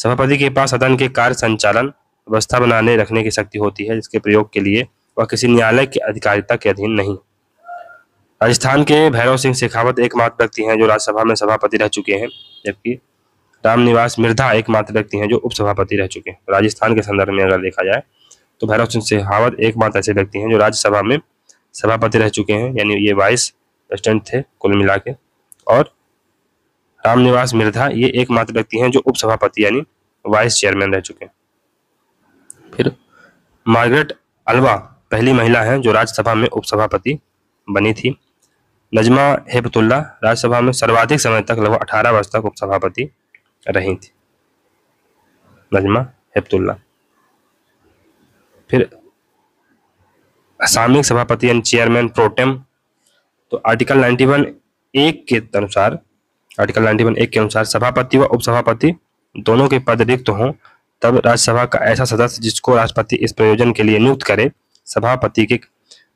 सभापति के पास सदन के कार्य संचालन व्यवस्था बनाने रखने की शक्ति होती है जिसके प्रयोग के लिए वह किसी न्यायालय की अधिकारिता के अधीन नहीं राजस्थान के भैरव सिंह शेखावत एकमात्र व्यक्ति हैं जो राज्यसभा में सभापति रह चुके हैं जबकि रामनिवास मिर्धा एकमात्र व्यक्ति हैं जो उपसभापति रह चुके हैं राजस्थान के संदर्भ में अगर देखा जाए तो भैरव सिंह शेखावत एकमात्र ऐसे व्यक्ति हैं जो राज्यसभा में सभापति रह चुके हैं यानी ये वाइस प्रेसिडेंट थे कुल मिला के और रामनिवास मिर्धा ये एकमात्र व्यक्ति हैं जो उपसभापति यानी वाइस चेयरमैन रह चुके हैं फिर मार्गरेट अलवा पहली महिला हैं जो राज्यसभा में उपसभापति बनी थी नजमा हेबतुल्ला राज्यसभा में सर्वाधिक समय तक लगभग अठारह वर्ष तक उपसभापति रही थी नजमा हेबतुल्ला फिर असामिक सभापति एंड चेयरमैन प्रोटेम तो आर्टिकल 91 एक के अनुसार आर्टिकल 91 एक के अनुसार सभापति व उपसभापति दोनों के पद रिक्त हों तब राज्यसभा का ऐसा सदस्य जिसको राष्ट्रपति इस प्रयोजन के लिए नियुक्त करे सभापति के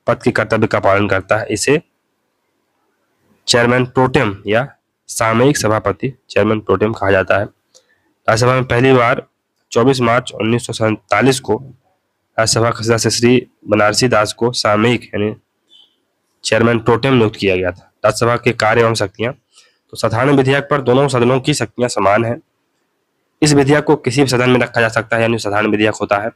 पद के कर्तव्य का पालन करता है इसे चेयरमैन प्रोटेम या सामयिक सभापति चेयरमैन प्रोटेम कहा जाता है राज्यसभा में पहली बार 24 मार्च उन्नीस को राज्यसभा खसदा से श्री बनारसी दास को सामयिक यानी चेयरमैन प्रोटेम नियुक्त किया गया था राज्यसभा के कार्य एवं शक्तियां तो साधारण विधेयक पर दोनों सदनों की शक्तियां समान हैं इस विधेयक को किसी भी सदन में रखा जा सकता है यानी साधारण विधेयक होता है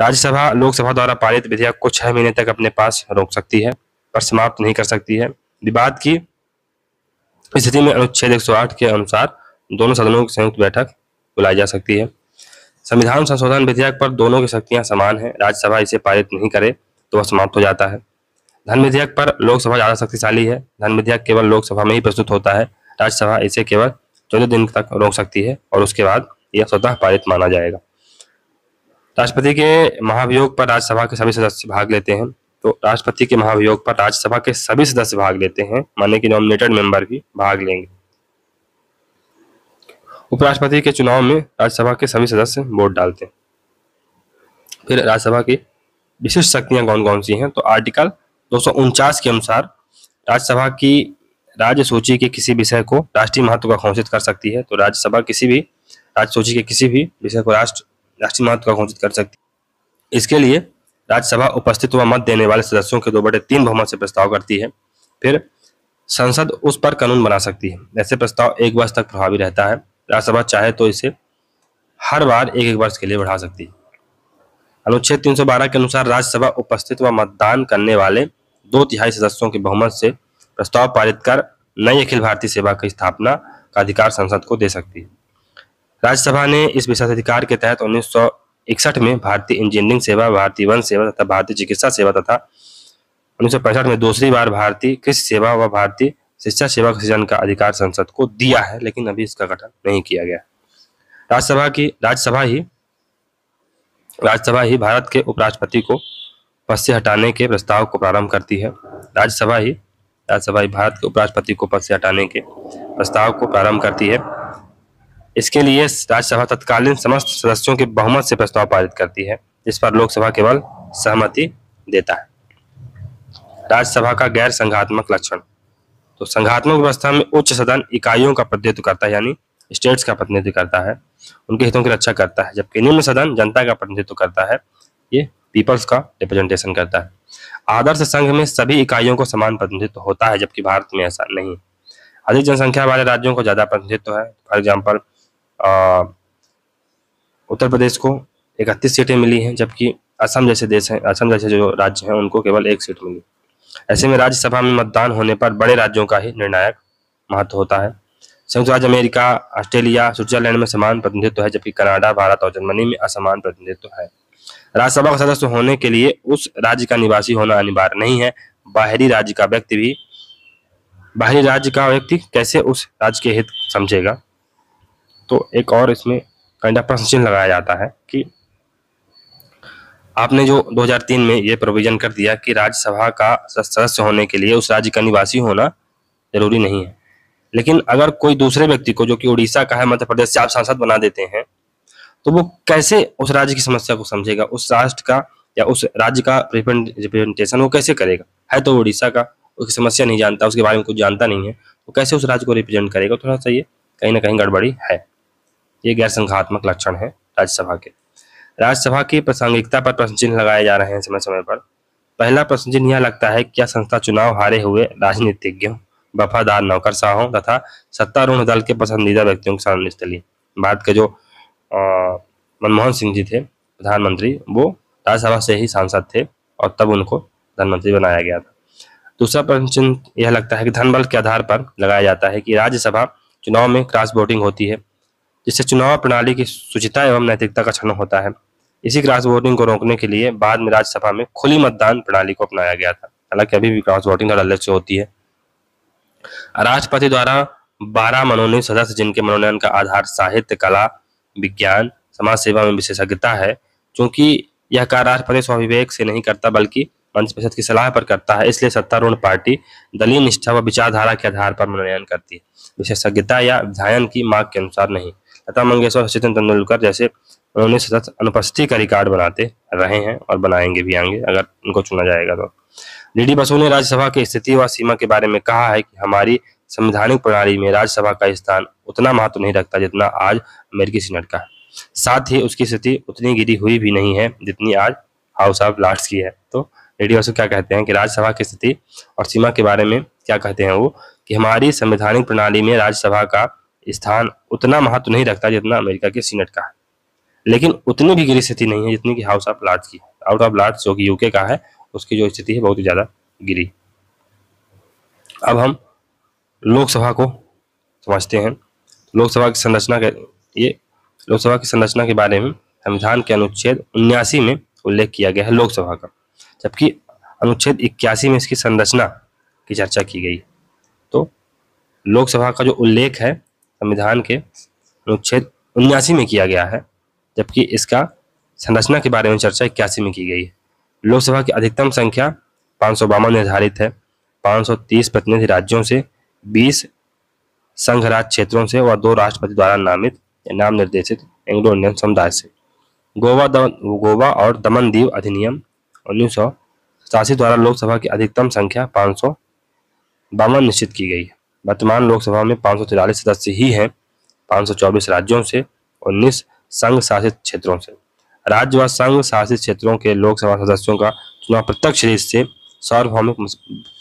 राज्यसभा लोकसभा द्वारा पारित विधेयक को छह महीने तक अपने पास रोक सकती है पर समाप्त नहीं कर सकती है विवाद की स्थिति में अनुच्छेद एक के अनुसार दोनों सदनों की संयुक्त बैठक बुलाई जा सकती है संविधान संशोधन विधेयक पर दोनों की शक्तियां समान हैं राज्यसभा इसे पारित नहीं करे तो वह समाप्त हो जाता है धन विधेयक पर लोकसभा ज्यादा शक्तिशाली है धन विधेयक केवल लोकसभा में ही प्रस्तुत होता है राज्यसभा इसे केवल चौदह दिन तक रोक सकती है और उसके बाद यह स्वतः पारित माना जाएगा राष्ट्रपति के महाभियोग पर राज्यसभा के सभी सदस्य भाग लेते हैं तो राष्ट्रपति के महाभियोग पर राज्यसभा के सभी सदस्य भाग लेते हैं माने कि नॉमिनेटेड मेंबर भी भाग लेंगे उपराष्ट्रपति के चुनाव में राज्यसभा के सभी सदस्य वोट डालते हैं फिर राज्यसभा की विशिष्ट शक्तियां कौन कौन सी हैं तो आर्टिकल दो के अनुसार राज्यसभा की राज्य सूची के किसी विषय को राष्ट्रीय महत्व का घोषित कर सकती है तो राज्यसभा किसी भी राज्य सूची के किसी भी विषय को राष्ट्र राष्ट्रीय महत्व का घोषित कर सकती है इसके लिए राज्यसभा उपस्थित व मत देने वाले सदस्यों के दो बटे तीन बहुमत से प्रस्ताव करती है फिर संसद उस पर कानून बना सकती है ऐसे प्रस्ताव एक वर्ष तक प्रभावी रहता है राज्यसभा चाहे तो इसे हर बार एक एक वर्ष के लिए बढ़ा सकती है अनुच्छेद 312 के अनुसार राज्यसभा उपस्थित व मतदान करने वाले दो तिहाई सदस्यों के बहुमत से प्रस्ताव पारित कर नई अखिल भारतीय सेवा की स्थापना का अधिकार संसद को दे सकती है राज्यसभा ने इस विशेष अधिकार के तहत उन्नीस में भारतीय इंजीनियरिंग सेवा भारतीय वन सेवा तथा भारतीय चिकित्सा सेवा तथा उन्नीस में दूसरी बार भारतीय कृषि सेवा व भारतीय शिक्षा सेवा का सृजन का अधिकार संसद को दिया है लेकिन अभी इसका गठन नहीं किया गया राज्यसभा की राज्यसभा ही राज्यसभा ही भारत के उपराष्ट्रपति को पद से हटाने के प्रस्ताव को प्रारंभ करती है राज्यसभा ही राज्यसभा ही भारत के उपराष्ट्रपति को पद से हटाने के प्रस्ताव को प्रारंभ करती है इसके लिए राज्यसभा तत्कालीन समस्त सदस्यों के बहुमत से प्रस्ताव पारित करती है जिस पर लोकसभा केवल सहमति देता है राज्यसभा का गैर संघात्मक लक्षण तो संघात्मक व्यवस्था में उच्च सदन इकाइयों का प्रतिनिधित्व करता है यानी स्टेट्स का प्रतिनिधित्व करता है उनके हितों की रक्षा अच्छा करता है जबकि निम्न सदन जनता का प्रतिनिधित्व करता है ये पीपल्स का रिप्रेजेंटेशन करता है आदर्श संघ में सभी इकाइयों को समान प्रतिनिधित्व होता है जबकि भारत में ऐसा नहीं अधिक जनसंख्या वाले राज्यों को ज्यादा प्रतिनिधित्व है फॉर एग्जाम्पल उत्तर प्रदेश को इकतीस सीटें मिली हैं जबकि असम जैसे देश हैं असम जैसे जो राज्य हैं उनको केवल एक सीट मिली ऐसे में राज्यसभा में मतदान होने पर बड़े राज्यों का ही निर्णायक महत्व होता है संयुक्त राज्य अमेरिका ऑस्ट्रेलिया स्विट्जरलैंड में समान प्रतिनिधित्व है जबकि कनाडा भारत और जर्मनी में असमान प्रतिनिधित्व है राज्यसभा का सदस्य होने के लिए उस राज्य का निवासी होना अनिवार्य नहीं है बाहरी राज्य का व्यक्ति भी बाहरी राज्य का व्यक्ति कैसे उस राज्य के हित समझेगा तो एक और इसमें काइंड ऑफ प्रश्न लगाया जाता है कि आपने जो 2003 में ये प्रोविजन कर दिया कि राज्यसभा का सदस्य होने के लिए उस राज्य का निवासी होना जरूरी नहीं है लेकिन अगर कोई दूसरे व्यक्ति को जो कि उड़ीसा का है मध्य प्रदेश से आप सांसद बना देते हैं तो वो कैसे उस राज्य की समस्या को समझेगा उस राष्ट्र का या उस राज्य का रिप्रेजेंटेशन वो कैसे करेगा है तो उड़ीसा का उसकी समस्या नहीं जानता उसके बारे में कुछ जानता नहीं है वो तो कैसे उस राज्य को रिप्रेजेंट करेगा थोड़ा सा ये कहीं ना कहीं गड़बड़ी है ये गैर संघात्मक लक्षण है राज्यसभा के राज्यसभा की प्रासंगिकता पर प्रश्न चिन्ह लगाए जा रहे हैं समय समय पर पहला प्रश्न चिन्ह यह लगता है क्या संस्था चुनाव हारे हुए राजनीतिज्ञों वफादार नौकर शाहों तथा सत्तारूढ़ दल के पसंदीदा व्यक्तियों के सामने स्थली भारत के जो मनमोहन सिंह जी थे प्रधानमंत्री वो राज्यसभा से ही सांसद थे और तब उनको प्रधानमंत्री बनाया गया था दूसरा प्रश्न चिन्ह यह लगता है कि धनबल के आधार पर लगाया जाता है कि राज्यसभा चुनाव में क्रॉस वोटिंग होती है जिससे चुनाव प्रणाली की सुचिता एवं नैतिकता का क्षण होता है इसी क्रॉस वोटिंग को रोकने के लिए बाद में राज्यसभा में खुली मतदान प्रणाली को अपनाया गया था हालांकि अभी भी क्रॉस वोटिंग थोड़ा अलग से होती है राष्ट्रपति द्वारा बारह मनोनीत सदस्य जिनके मनोनयन का आधार साहित्य कला विज्ञान समाज सेवा में विशेषज्ञता है क्योंकि यह कार्य राष्ट्रपति स्वाभिवेक से नहीं करता बल्कि मंच परिषद की सलाह पर करता है इसलिए सत्तारूढ़ पार्टी दलीय निष्ठा व विचारधारा के आधार पर मनोनयन करती है विशेषज्ञता या विधायन की मांग के अनुसार नहीं लता मंगेशकर सचिन तेंदुलकर जैसे उन्होंने सतत अनुपस्थिति का रिकॉर्ड बनाते रहे हैं और बनाएंगे भी आएंगे अगर उनको चुना जाएगा तो डीडी बसु ने राज्यसभा की स्थिति व सीमा के बारे में कहा है कि हमारी संवैधानिक प्रणाली में राज्यसभा का स्थान उतना महत्व नहीं रखता जितना आज अमेरिकी सीनेट का है साथ ही उसकी स्थिति उतनी गिरी हुई भी नहीं है जितनी आज हाउस ऑफ लॉर्ड्स की है तो डीडी बसु क्या कहते हैं कि राज्यसभा की स्थिति और सीमा के बारे में क्या कहते हैं वो कि हमारी संवैधानिक प्रणाली में राज्यसभा का स्थान उतना महत्व नहीं रखता जितना अमेरिका के सीनेट का है लेकिन उतनी भी गिरी स्थिति नहीं है जितनी कि हाउस ऑफ लॉर्ड्स की आउट ऑफ लॉर्ड्स जो कि यूके का है उसकी जो स्थिति है बहुत ही ज़्यादा गिरी अब हम लोकसभा को समझते हैं लोकसभा की संरचना के ये लोकसभा की संरचना के बारे में संविधान के अनुच्छेद उन्यासी में उल्लेख किया गया है लोकसभा का जबकि अनुच्छेद इक्यासी में इसकी संरचना की चर्चा की गई तो लोकसभा का जो उल्लेख है संविधान के अनुच्छेद उन्यासी में किया गया है जबकि इसका संरचना के बारे में चर्चा इक्यासी में की गई है लोकसभा की अधिकतम संख्या पाँच निर्धारित है 530 प्रतिनिधि राज्यों से 20 संघ क्षेत्रों से और दो राष्ट्रपति द्वारा नामित नाम निर्देशित एंग्लो इंडियन समुदाय से गोवा गोवा और दमन दीव अधिनियम उन्नीस द्वारा लोकसभा की अधिकतम संख्या पाँच निश्चित की गई है वर्तमान लोकसभा में पाँच सदस्य ही हैं 524 राज्यों से उन्नीस संघ शासित क्षेत्रों से राज्य व संघ शासित क्षेत्रों के लोकसभा सदस्यों का चुनाव प्रत्यक्ष रूप से सार्वभौमिक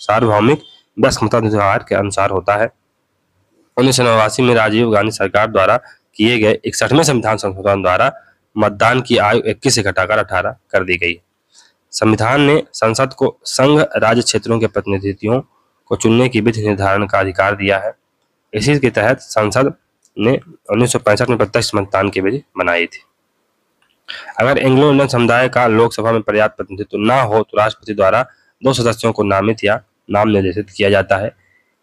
सार्वभौमिक दस मताधिकार के अनुसार होता है उन्नीस सौ नवासी में राजीव गांधी सरकार द्वारा किए गए इकसठवें संविधान संशोधन द्वारा मतदान की आयु इक्कीस से घटाकर अठारह कर दी गई संविधान ने संसद को संघ राज्य क्षेत्रों के प्रतिनिधियों को चुनने की विधि निर्धारण का अधिकार दिया है इसी के तहत संसद ने उन्नीस में प्रत्यक्ष मतदान के विधि मनाई थी अगर एंग्लो इंडियन समुदाय का लोकसभा में पर्याप्त प्रतिनिधित्व न हो तो राष्ट्रपति द्वारा दो सदस्यों को नामित या नाम निर्देशित किया जाता है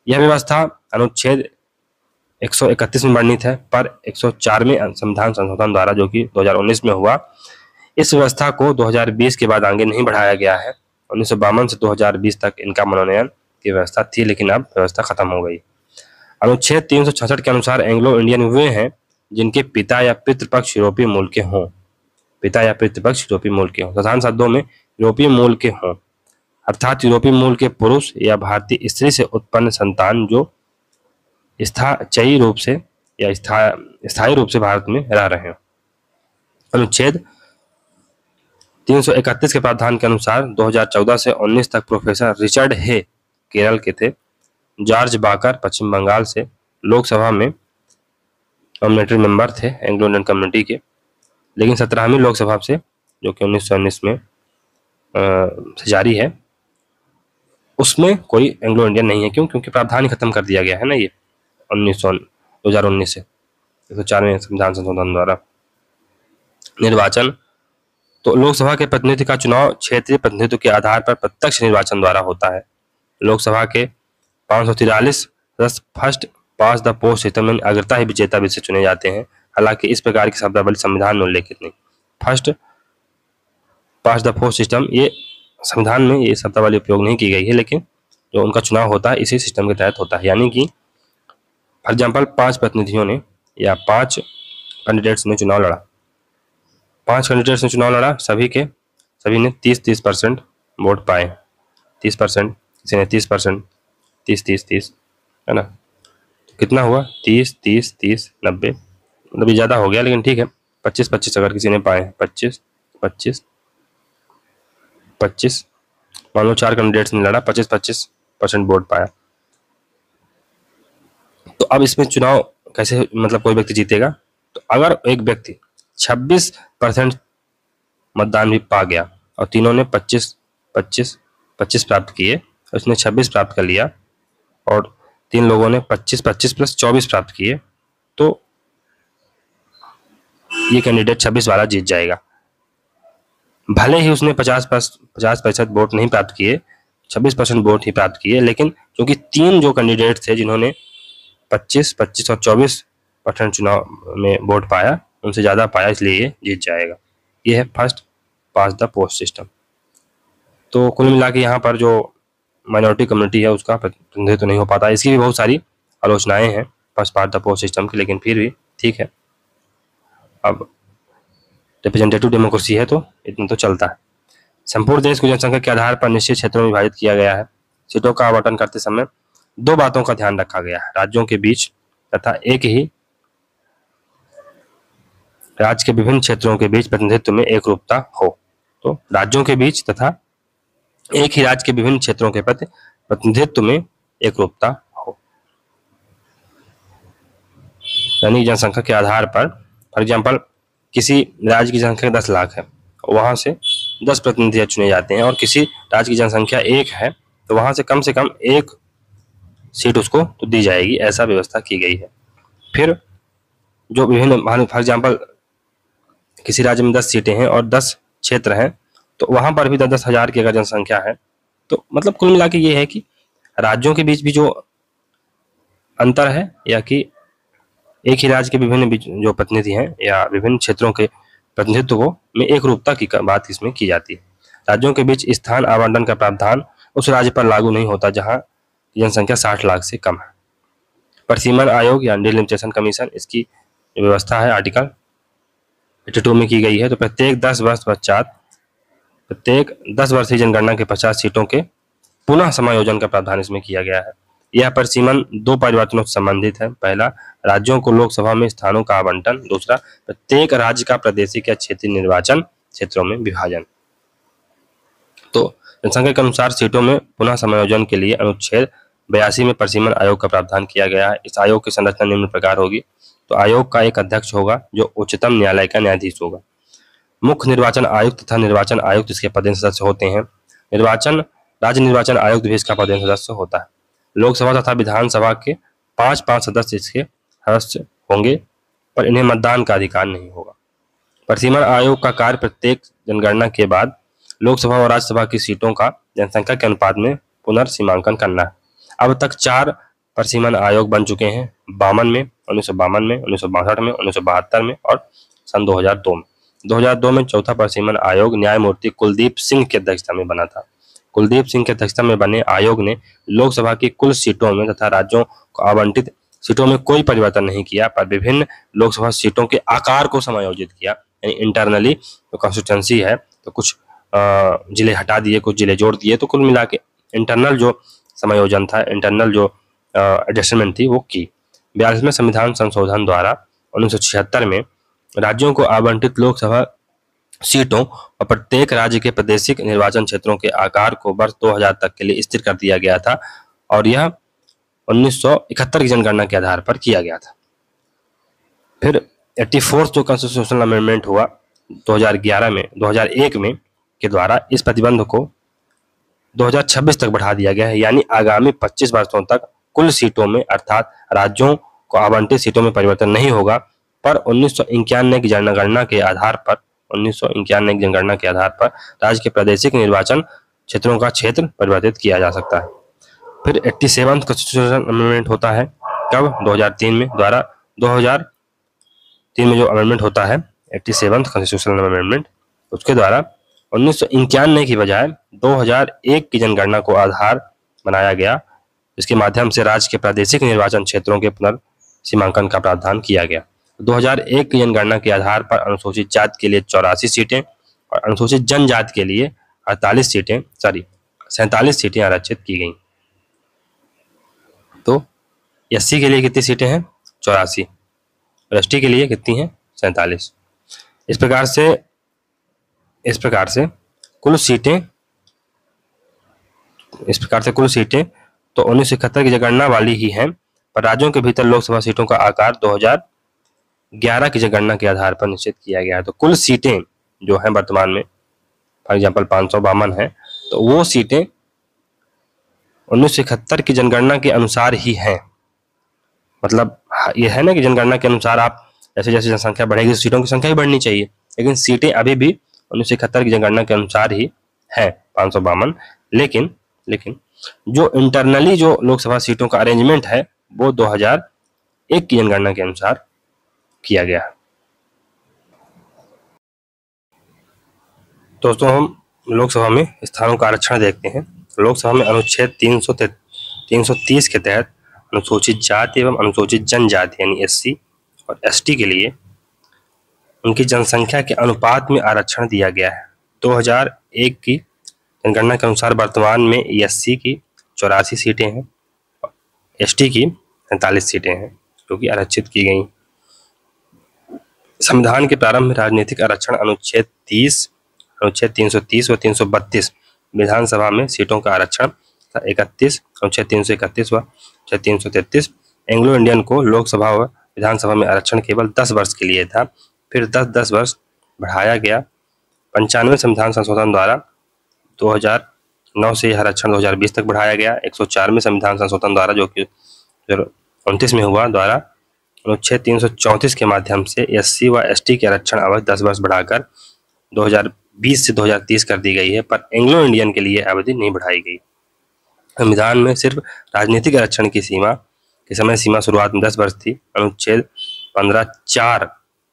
यह व्यवस्था अनुच्छेद 131 में वर्णित है पर 104 में संविधान संशोधन द्वारा जो कि 2019 में हुआ इस व्यवस्था को 2020 के बाद आगे नहीं बढ़ाया गया है उन्नीस से 2020 तक इनका मनोनयन की व्यवस्था थी लेकिन अब व्यवस्था खत्म हो गई अनुच्छेद तीन के अनुसार एंग्लो इंडियन वे हैं जिनके पिता या पितृपक्ष यूरोपीय मूल के हों पिता या पितृपक्ष यूरोपीय मूल के हों साधारण शब्दों में यूरोपीय मूल के हों अर्थात यूरोपीय मूल के पुरुष या भारतीय स्त्री से उत्पन्न संतान जो स्थाचयी रूप से या स्थायी रूप से भारत में रह रहे हों अनुच्छेद 331 के प्रावधान के अनुसार 2014 से 19 तक प्रोफेसर रिचर्ड हे केरल के थे जॉर्ज बाकर पश्चिम बंगाल से लोकसभा में कम्युनिटी मेंबर थे एंग्लो इंडियन कम्युनिटी के लेकिन सत्रहवीं लोकसभा से जो कि उन्नीस में से जारी है उसमें कोई एंग्लो इंडियन नहीं है क्यों क्योंकि प्रावधान ही खत्म कर दिया गया है ना ये उन्नीस सौ दो हजार उन्नीस से एक सौ चारवें संविधान संशोधन द्वारा निर्वाचन तो लोकसभा के प्रतिनिधि का चुनाव क्षेत्रीय प्रतिनिधित्व के आधार पर प्रत्यक्ष निर्वाचन द्वारा होता है लोकसभा के पाँच सौ first past the post system में अग्रता ही विजेता विषय चुने जाते हैं हालांकि इस प्रकार की शब्दावली संविधान में उल्लेखित नहीं first past the post system ये संविधान में ये शब्दावली उपयोग नहीं की गई है लेकिन जो उनका चुनाव होता है इसी सिस्टम के तहत होता है यानी कि फॉर एग्जाम्पल पाँच प्रतिनिधियों ने या पाँच कैंडिडेट्स ने चुनाव लड़ा पाँच कैंडिडेट्स ने चुनाव लड़ा सभी के सभी ने तीस तीस परसेंट वोट पाए तीस परसेंट किसी ने तीस परसेंट तीस तीस तीस है ना तो कितना हुआ तीस तीस तीस नब्बे मतलब ये ज़्यादा हो गया लेकिन ठीक है पच्चीस पच्चीस अगर किसी ने पाए पच्चीस पच्चीस पच्चीस मान लो चार कैंडिडेट्स ने लड़ा पच्चीस पच्चीस परसेंट वोट पाया तो अब इसमें चुनाव कैसे मतलब कोई व्यक्ति जीतेगा तो अगर एक व्यक्ति छब्बीस परसेंट मतदान भी पा गया और तीनों ने पच्चीस पच्चीस पच्चीस प्राप्त किए उसने छब्बीस प्राप्त कर लिया और तीन लोगों ने 25 25 प्लस 24 प्राप्त किए तो ये कैंडिडेट 26 वाला जीत जाएगा भले ही उसने 50 पचास प्रतिशत वोट नहीं प्राप्त किए 26 परसेंट वोट ही प्राप्त किए लेकिन क्योंकि तीन जो कैंडिडेट थे जिन्होंने 25 25 और 24 परसेंट चुनाव में वोट पाया उनसे ज़्यादा पाया इसलिए ये जीत जाएगा ये है first past the post system तो कुल मिला के यहाँ पर जो माइनॉरिटी कम्युनिटी है उसका प्रतिनिधित्व तो नहीं हो पाता इसकी भी बहुत सारी आलोचनाएं हैं first past the post system की लेकिन फिर भी ठीक है अब रिप्रेजेंटेटिव डेमोक्रेसी है तो इतना तो चलता है संपूर्ण देश को जनसंख्या के आधार पर निश्चित क्षेत्रों में विभाजित किया गया है सीटों का आवंटन करते समय दो बातों का ध्यान रखा गया है राज्यों के बीच तथा एक ही राज्य के विभिन्न क्षेत्रों के बीच प्रतिनिधित्व में एक रूपता हो तो राज्यों के बीच तथा एक ही राज्य के विभिन्न क्षेत्रों के प्रति प्रतिनिधित्व में एक रूपता हो यानी जनसंख्या के आधार पर फॉर एग्जाम्पल किसी राज्य की जनसंख्या दस लाख है वहां से दस प्रतिनिधि चुने जाते हैं और किसी राज्य की जनसंख्या एक है तो वहां से कम से कम एक सीट उसको तो दी जाएगी ऐसा व्यवस्था की गई है फिर जो विभिन्न फॉर एग्जाम्पल किसी राज्य में दस सीटें हैं और दस क्षेत्र हैं तो वहां पर भी दस दस हजार की अगर जनसंख्या है तो मतलब कुल मिला के ये है कि राज्यों के बीच भी जो अंतर है या कि एक ही राज्य के विभिन्न जो प्रतिनिधि हैं या विभिन्न क्षेत्रों के प्रतिनिधित्व को में एक रूपता की बात इसमें की जाती है राज्यों के बीच स्थान आवंटन का प्रावधान उस राज्य पर लागू नहीं होता जहां जनसंख्या साठ लाख से कम है परसीमन आयोग या डिलिमिटेशन कमीशन इसकी व्यवस्था है आर्टिकल एटी में की गई है तो प्रत्येक दस वर्ष पश्चात प्रत्येक दस वर्षीय जनगणना के पचास सीटों के पुनः समायोजन का प्रावधान इसमें किया गया है यह परिसीमन दो परिवर्तनों से संबंधित है पहला राज्यों को लोकसभा में स्थानों का आवंटन दूसरा प्रत्येक राज्य का प्रदेशी या क्षेत्रीय निर्वाचन क्षेत्रों में विभाजन तो जनसंख्या के अनुसार सीटों में पुनः समायोजन के लिए अनुच्छेद बयासी में परिसीमन आयोग का प्रावधान किया गया है इस आयोग की संरचना निम्न प्रकार होगी तो आयोग का एक अध्यक्ष होगा जो उच्चतम न्यायालय का न्यायाधीश होगा मुख्य निर्वाचन आयुक्त तथा निर्वाचन आयुक्त इसके पदेन सदस्य होते हैं निर्वाचन राज्य निर्वाचन आयुक्त भी इसका पदेन सदस्य होता है लोकसभा तथा विधानसभा के पांच पांच सदस्य इसके सदस्य होंगे पर इन्हें मतदान का अधिकार नहीं होगा परिसीमन आयोग का कार्य प्रत्येक जनगणना के बाद लोकसभा और राज्यसभा की सीटों का जनसंख्या के अनुपात में पुनर्सीमांकन करना है अब तक चार परिसीमन आयोग बन चुके हैं बावन में उन्नीस में उन्नीस में उन्नीस में और सन दो में 2002 में चौथा परिसीमन आयोग न्यायमूर्ति कुलदीप सिंह की अध्यक्षता में बना था कुलदीप सिंह की अध्यक्षता में बने आयोग ने लोकसभा की कुल सीटों में तथा राज्यों को आवंटित सीटों में कोई परिवर्तन नहीं किया पर विभिन्न लोकसभा सीटों के आकार को समायोजित किया यानी इंटरनली जो कॉन्स्टिट्युएंसी है तो कुछ जिले हटा दिए कुछ जिले जोड़ दिए तो कुल मिला के इंटरनल जो समायोजन था इंटरनल जो एडजस्टमेंट थी वो की बयालीसवें संविधान संशोधन द्वारा उन्नीस में राज्यों को आवंटित लोकसभा सीटों और प्रत्येक राज्य के प्रदेशिक निर्वाचन क्षेत्रों के आकार को वर्ष 2000 तक के लिए स्थिर कर दिया गया था और यह 1971 की जनगणना के आधार पर किया गया था फिर एट्टी फोर्थ जो कॉन्स्टिट्यूशनल अमेंडमेंट हुआ 2011 में 2001 में के द्वारा इस प्रतिबंध को 2026 तक बढ़ा दिया गया है यानी आगामी 25 वर्षों तक कुल सीटों में अर्थात राज्यों को आवंटित सीटों में परिवर्तन नहीं होगा पर उन्नीस की जनगणना के आधार पर उन्नीस की जनगणना के आधार पर राज्य के प्रादेशिक निर्वाचन क्षेत्रों का क्षेत्र परिवर्तित किया जा सकता है फिर एट्टी सेवन कॉन्स्टिट्यूशन अमेंडमेंट होता है कब 2003 में द्वारा 2003 में जो अमेंडमेंट होता है एट्टी सेवन अमेंडमेंट उसके द्वारा उन्नीस की बजाय 2001 की जनगणना को आधार बनाया गया इसके माध्यम से राज्य के प्रादेशिक निर्वाचन क्षेत्रों के पुनर्सीमांकन का प्रावधान किया गया 2001 की जनगणना के आधार पर अनुसूचित जाति के लिए चौरासी सीटें और अनुसूचित जनजाति के लिए अड़तालीस सीटें सॉरी सैंतालीस सीटें आरक्षित की गई तो एस के लिए कितनी सीटें हैं चौरासी और एस के लिए कितनी हैं सैंतालीस इस प्रकार से इस प्रकार से कुल सीटें इस प्रकार से कुल सीटें तो उन्नीस की जनगणना वाली ही हैं पर राज्यों के भीतर लोकसभा सीटों का आकार दो हजार ग्यारह की जनगणना के आधार पर निश्चित किया गया है तो कुल सीटें जो है वर्तमान में फॉर एग्जाम्पल पांच सौ बावन है तो वो सीटें उन्नीस की जनगणना के अनुसार ही हैं मतलब हाँ, यह है ना कि जनगणना के अनुसार आप जैसे जैसे जनसंख्या बढ़ेगी सीटों की संख्या भी बढ़नी चाहिए लेकिन सीटें अभी भी उन्नीस की जनगणना के अनुसार ही है बावन लेकिन लेकिन जो इंटरनली जो लोकसभा सीटों का अरेंजमेंट है वो 2001 की जनगणना के अनुसार किया गया दोस्तों हम लोकसभा में स्थानों का आरक्षण देखते हैं लोकसभा में अनुच्छेद तीन सौ तीन सौ तीस के तहत अनुसूचित जाति एवं अनुसूचित जनजाति यानी एससी और एसटी के लिए उनकी जनसंख्या के अनुपात में आरक्षण दिया गया है 2001 की जनगणना के अनुसार वर्तमान में एस की चौरासी सीटें हैं एस की सैंतालीस सीटें हैं जो कि आरक्षित की गई संविधान के प्रारंभ में राजनीतिक आरक्षण अनुच्छेद 30 अनुच्छेद 330 व 332 विधानसभा में सीटों का आरक्षण था इकतीस अनुच्छेद तीन सौ इकतीस व अनुच्छेद तीन सौ तैतीस एंग्लो इंडियन को लोकसभा व विधानसभा में आरक्षण केवल दस वर्ष के लिए था फिर दस दस वर्ष बढ़ाया गया पंचानवे संविधान संशोधन द्वारा 2009 से यह आरक्षण 2020 तक बढ़ाया गया 104 में संविधान संशोधन द्वारा जो कि उनतीस में हुआ द्वारा अनुच्छेद तीन के माध्यम से एससी व एसटी के आरक्षण अवधि दस वर्ष बढ़ाकर 2020 से 2030 कर दी गई है पर एंग्लो इंडियन के लिए अवधि नहीं बढ़ाई गई संविधान में सिर्फ राजनीतिक आरक्षण की सीमा की समय सीमा शुरुआत में दस वर्ष थी अनुच्छेद पंद्रह चार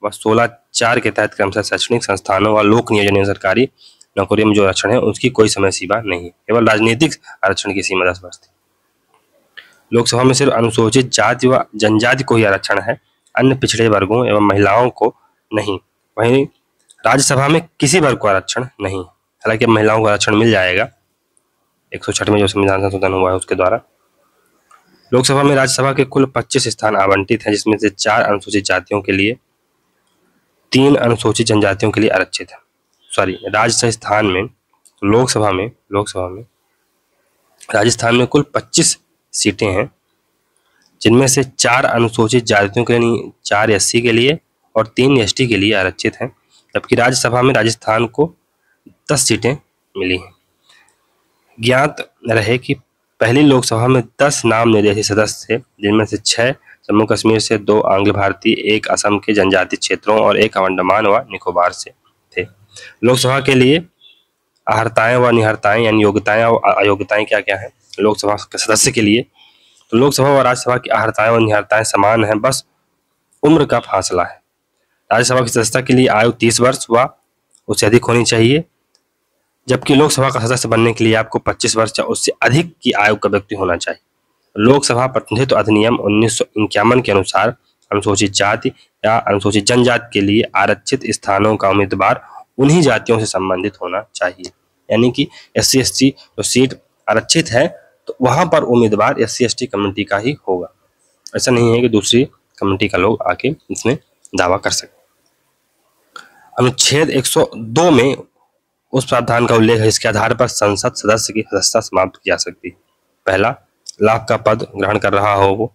व सोलह चार के तहत क्रमशः शैक्षणिक संस्थानों व लोक नियोजन सरकारी नौकरियों में जो आरक्षण है उसकी कोई समय सीमा नहीं केवल राजनीतिक आरक्षण की सीमा दस वर्ष थी लोकसभा में सिर्फ अनुसूचित जाति व जनजाति को ही आरक्षण है अन्य पिछड़े वर्गों एवं महिलाओं को नहीं वहीं राज्यसभा में किसी वर्ग को आरक्षण नहीं हालांकि अब महिलाओं को आरक्षण मिल जाएगा एक सौ में जो संविधान संशोधन हुआ है उसके द्वारा लोकसभा में राज्यसभा के कुल 25 स्थान आवंटित हैं जिसमें से चार अनुसूचित जातियों के लिए तीन अनुसूचित जनजातियों के लिए आरक्षित है सॉरी राज्य स्थान में लोकसभा में लोकसभा में राजस्थान में कुल पच्चीस सीटें हैं जिनमें से चार अनुसूचित जातियों के लिए चार एस के लिए और तीन एस के लिए आरक्षित हैं जबकि राज्यसभा में राजस्थान को दस सीटें मिली हैं ज्ञात रहे कि पहली लोकसभा में दस नाम निर्देशित सदस्य थे जिनमें से छः जम्मू कश्मीर से दो आंग्ल भारतीय एक असम के जनजाति क्षेत्रों और एक अंडमान व निकोबार से थे लोकसभा के लिए अहर्ताएँ व निहर्ताएँ यानी योग्यताएँ और अयोग्यताएँ क्या क्या हैं लोकसभा के सदस्य के लिए तो लोकसभा व राज्यसभा की अर्हताएं और निहरताएं समान हैं बस उम्र का फासला है राज्यसभा की सदस्यता के लिए आयु तीस वर्ष व उससे अधिक होनी चाहिए जबकि लोकसभा का सदस्य बनने के लिए आपको पच्चीस वर्ष या उससे अधिक की आयु का व्यक्ति होना चाहिए लोकसभा प्रतिनिधित्व अधिनियम उन्नीस के अनुसार अनुसूचित जाति या अनुसूचित जनजाति के लिए आरक्षित स्थानों का उम्मीदवार उन्हीं जातियों से संबंधित होना चाहिए यानी कि एस सी जो तो सीट आरक्षित है तो वहाँ पर उम्मीदवार एस सी कम्युनिटी का ही होगा ऐसा नहीं है कि दूसरी कम्युनिटी का लोग आके इसमें दावा कर सके अनुच्छेद 102 में उस प्रावधान का उल्लेख है इसके आधार पर संसद सदस्य की सदस्यता समाप्त की जा सकती है पहला लाभ का पद ग्रहण कर रहा हो वो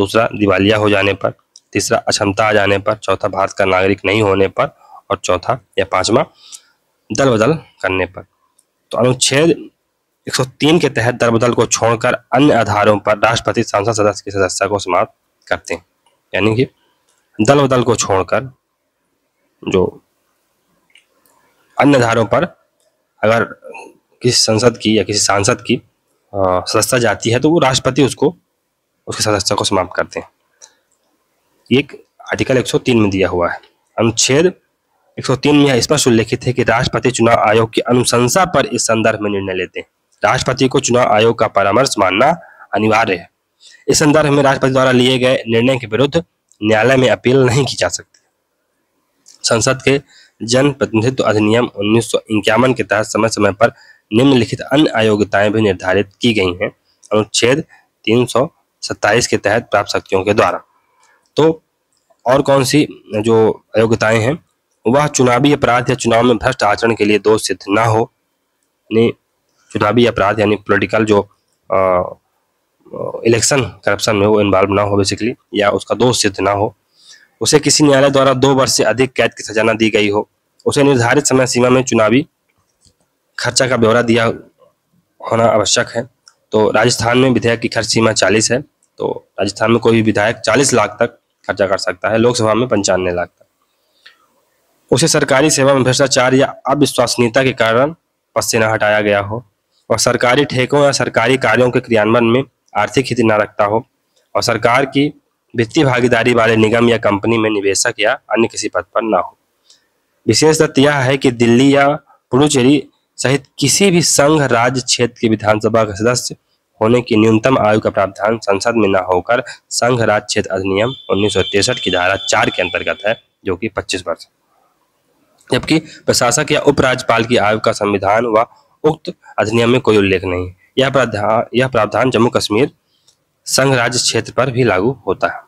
दूसरा दिवालिया हो जाने पर तीसरा अक्षमता आ जाने पर चौथा भारत का नागरिक नहीं होने पर और चौथा या पांचवा दल बदल करने पर तो अनुच्छेद 103 के तहत दरबदल को छोड़कर अन्य आधारों पर राष्ट्रपति संसद सदस्य की सदस्यता को समाप्त करते हैं यानी कि दल बदल को छोड़कर जो अन्य आधारों पर अगर किसी संसद की या किसी सांसद की सदस्यता जाती है तो वो राष्ट्रपति उसको उसकी सदस्यता को समाप्त करते हैं एक आर्टिकल 103 में दिया हुआ है अनुच्छेद 103 में यह स्पष्ट उल्लेखित है कि राष्ट्रपति चुनाव आयोग की अनुशंसा पर इस संदर्भ में निर्णय लेते हैं राष्ट्रपति को चुनाव आयोग का परामर्श मानना अनिवार्य है इस संदर्भ में राष्ट्रपति द्वारा लिए गए निर्णय के विरुद्ध न्यायालय में अपील नहीं की जा सकती संसद के जन प्रतिनिधित्व अधिनियम उन्नीस के तहत समय समय पर निम्नलिखित अन्य अयोग्यताएं भी निर्धारित की गई हैं अनुच्छेद तीन के तहत प्राप्त शक्तियों के द्वारा तो और कौन सी जो अयोग्यताएं हैं वह चुनावी अपराध या चुनाव में भ्रष्ट आचरण के लिए दोष सिद्ध ना हो यानी चुनावी अपराध यानी पोलिटिकल जो इलेक्शन करप्शन में वो इन्वॉल्व ना हो बेसिकली या उसका दोष सिद्ध ना हो उसे किसी न्यायालय द्वारा दो वर्ष से अधिक कैद की सजा दी गई हो उसे निर्धारित समय सीमा में चुनावी खर्चा का ब्यौरा दिया होना आवश्यक है तो राजस्थान में विधेयक की खर्च सीमा चालीस है तो राजस्थान में कोई भी विधायक चालीस लाख तक खर्चा कर सकता है लोकसभा में पंचानवे लाख तक उसे सरकारी सेवा में भ्रष्टाचार या अविश्वसनीयता के कारण पद से न हटाया गया हो और सरकारी ठेकों या सरकारी कार्यों के क्रियान्वयन में आर्थिक हित न रखता हो और सरकार की वित्तीय भागीदारी वाले निगम या कंपनी में निवेशक या अन्य किसी पद पर न हो विशेष तथ्य यह है कि दिल्ली या पुडुचेरी सहित किसी भी संघ राज्य क्षेत्र के विधानसभा के सदस्य होने की न्यूनतम आयु का प्रावधान संसद में न होकर संघ राज्य क्षेत्र अधिनियम उन्नीस की धारा चार के अंतर्गत है जो कि 25 वर्ष जबकि प्रशासक या उपराज्यपाल की आयु का संविधान व उक्त अधिनियम में कोई उल्लेख नहीं यह प्रावधान यह प्रावधान जम्मू कश्मीर संघ राज्य क्षेत्र पर भी लागू होता है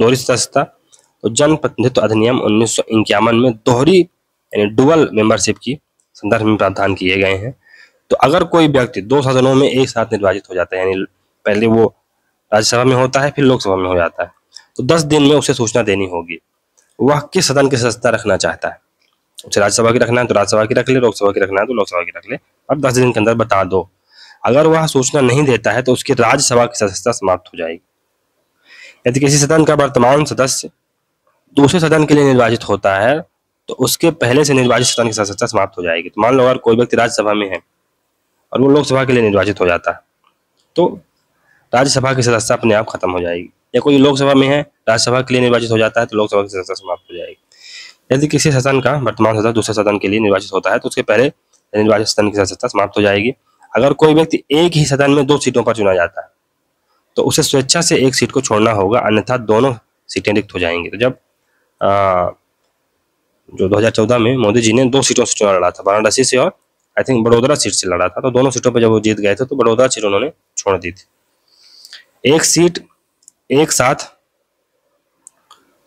दोहरी सदस्यता तो जनप्रतिनिधित्व अधिनियम उन्नीस में दोहरी यानी डुअल मेंबरशिप की संदर्भ में प्रावधान किए गए हैं तो अगर कोई व्यक्ति दो सदनों में एक साथ निर्वाचित हो जाता है यानी पहले वो राज्यसभा में होता है फिर लोकसभा में हो जाता है तो दस दिन में उसे सूचना देनी होगी वह किस सदन की सदस्यता रखना चाहता है उसे राज्यसभा की रखना है तो राज्यसभा की रख ले लोकसभा की रखना है तो लोकसभा की रख ले और दस दिन के अंदर बता दो अगर वह सूचना नहीं देता है तो उसकी राज्यसभा की सदस्यता समाप्त हो जाएगी यदि किसी सदन का वर्तमान सदस्य दूसरे सदन के लिए निर्वाचित होता है तो उसके पहले से निर्वाचित सदन की सदस्यता समाप्त हो जाएगी तो मान लो अगर कोई व्यक्ति राज्यसभा में है और वो लोकसभा के लिए निर्वाचित हो जाता है तो राज्यसभा की सदस्यता अपने आप खत्म हो जाएगी या कोई लोकसभा में है राज्यसभा के लिए निर्वाचित हो जाता है तो लोकसभा की सदस्यता समाप्त हो जाएगी यदि किसी सदन का वर्तमान सदस्य दूसरे सदन के लिए निर्वाचित होता है तो उसके पहले निर्वाचित सदन की सदस्यता समाप्त हो जाएगी अगर कोई व्यक्ति एक ही सदन में दो सीटों पर चुना जाता है तो उसे स्वेच्छा से एक सीट को छोड़ना होगा अन्यथा दोनों सीटें रिक्त हो जाएंगी तो जब आ, जो 2014 में मोदी जी ने दो सीटों से चुनाव लड़ा था वाराणसी से और आई थिंक बड़ोदरा सीट से लड़ा था तो दोनों सीटों पर जब वो जीत गए थे तो बड़ोदरा सीट उन्होंने छोड़ दी थी एक सीट एक साथ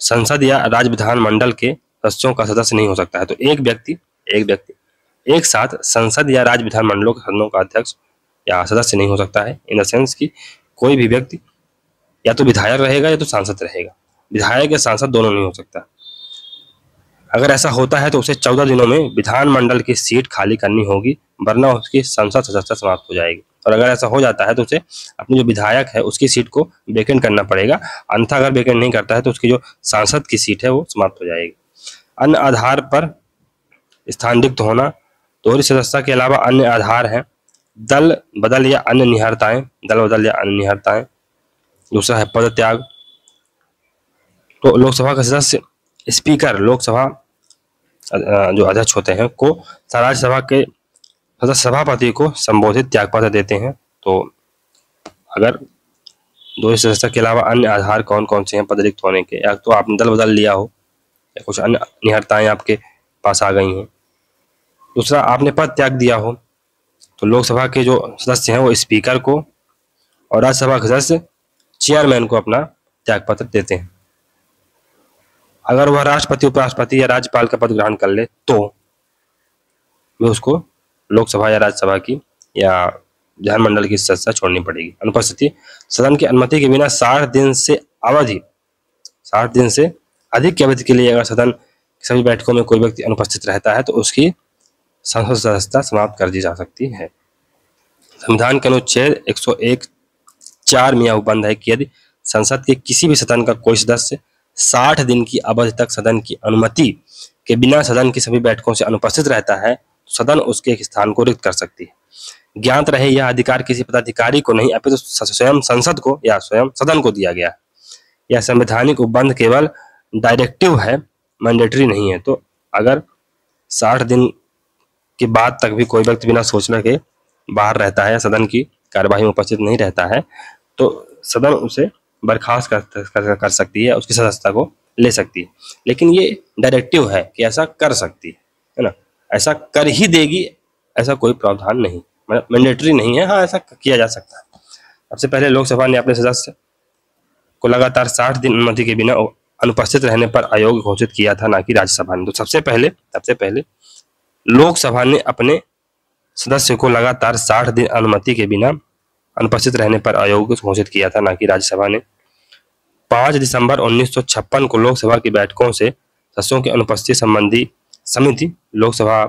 संसद या राज्य विधानमंडल के सदस्यों का सदस्य नहीं हो सकता है तो एक व्यक्ति एक व्यक्ति एक साथ संसद या राज्य विधानमंडलों के सदनों का अध्यक्ष या सदस्य नहीं हो सकता है इन द सेंस की कोई भी व्यक्ति या तो विधायक रहेगा या तो सांसद रहेगा विधायक या सांसद दोनों नहीं हो सकता अगर ऐसा होता है तो उसे चौदह दिनों में विधानमंडल की सीट खाली करनी होगी वरना उसकी संसद सदस्यता समाप्त हो जाएगी और अगर ऐसा हो जाता है तो उसे अपनी जो विधायक है उसकी सीट को वेकेंट करना पड़ेगा अंथा अगर वेकेंट नहीं करता है तो उसकी जो सांसद की सीट है वो समाप्त हो जाएगी अन्य आधार पर स्थानित होना दोहरी सदस्यता के अलावा अन्य आधार हैं दल बदल या अन्य निहारताएं दल बदल या अन्य निहारताएं दूसरा है पद त्याग तो लोकसभा का सदस्य स्पीकर लोकसभा जो अध्यक्ष होते हैं को राज्यसभा के सदस्य सभापति को संबोधित त्यागपत्र देते हैं तो अगर दो सदस्यता के अलावा अन्य आधार कौन कौन से हैं पद रिक्त होने के या तो आपने दल बदल लिया हो या कुछ अन्य निहरताएं आपके पास आ गई हैं दूसरा आपने पद त्याग दिया हो तो लोकसभा के जो सदस्य हैं वो स्पीकर को और राज्यसभा के सदस्य चेयरमैन को अपना त्याग पत्र देते हैं अगर वह राष्ट्रपति उपराष्ट्रपति या राज्यपाल का पद ग्रहण कर ले तो वे उसको लोकसभा या राज्यसभा की या विधानमंडल की सदस्यता छोड़नी पड़ेगी अनुपस्थिति सदन की अनुमति के बिना साठ दिन से अवधि साठ दिन से अधिक की अवधि के लिए अगर सदन सभी बैठकों में कोई व्यक्ति अनुपस्थित रहता है तो उसकी संसद सदस्यता समाप्त कर दी जा सकती है संविधान के अनुच्छेद 101 चार मियाँ उपबंध है कि यदि संसद के किसी भी सदन का कोई सदस्य 60 दिन की अवधि तक सदन की अनुमति के बिना सदन की सभी बैठकों से अनुपस्थित रहता है तो सदन उसके स्थान को रिक्त कर सकती है ज्ञात रहे यह अधिकार किसी पदाधिकारी को नहीं अपितु तो स्वयं संसद को या स्वयं सदन को दिया गया यह संवैधानिक उपबंध केवल डायरेक्टिव है मैंडेटरी नहीं है तो अगर साठ दिन के बाद तक भी कोई व्यक्ति बिना सोचना के बाहर रहता है सदन की कार्यवाही में उपस्थित नहीं रहता है तो सदन उसे बर्खास्त कर, कर, कर सकती है उसकी सदस्यता को ले सकती है लेकिन ये डायरेक्टिव है कि ऐसा कर सकती है है ना ऐसा कर ही देगी ऐसा कोई प्रावधान नहीं मतलब मैंडेटरी नहीं है हाँ ऐसा किया जा सकता है सबसे पहले लोकसभा ने अपने सदस्य को लगातार साठ दिन अनुमति के बिना अनुपस्थित रहने पर आयोग घोषित किया था ना कि राज्यसभा ने तो सबसे पहले सबसे पहले लोकसभा ने अपने सदस्य को लगातार साठ दिन अनुमति के बिना अनुपस्थित रहने पर अयोग्य घोषित किया था ना कि राज्यसभा ने पाँच दिसंबर 1956 को लोकसभा की बैठकों से सदस्यों की अनुपस्थिति संबंधी समिति लोकसभा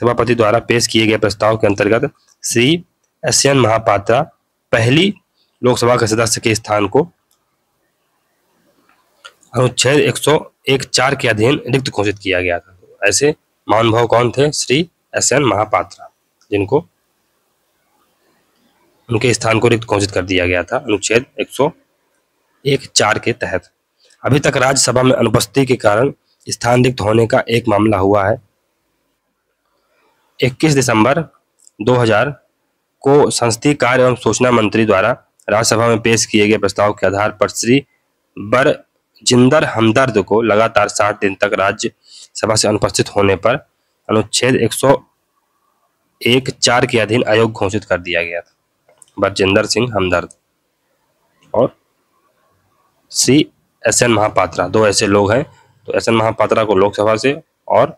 सभापति द्वारा पेश किए गए प्रस्ताव के अंतर्गत श्री एस एन महापात्रा पहली लोकसभा के सदस्य के स्थान को अनुच्छेद एक सौ एक चार के अधीन रिक्त घोषित किया गया था ऐसे महानुभाव कौन थे श्री एस एन महापात्रा जिनको उनके स्थान को रिक्त घोषित कर दिया गया था अनुच्छेद एक सौ एक चार के तहत अभी तक राज्यसभा में अनुपस्थिति के कारण स्थान रिक्त होने का एक मामला हुआ है 21 दिसंबर 2000 को संसदीय कार्य एवं सूचना मंत्री द्वारा राज्यसभा में पेश किए गए प्रस्ताव के आधार पर श्री बर जिंदर हमदर्द को लगातार साठ दिन तक राज्य सभा से अनुपस्थित होने पर अनुच्छेद एक सौ एक चार के अधीन आयोग घोषित कर दिया गया था बरजिंदर सिंह हमदर्द और सी एस एन महापात्रा दो ऐसे लोग हैं तो एस एन महापात्रा को लोकसभा से और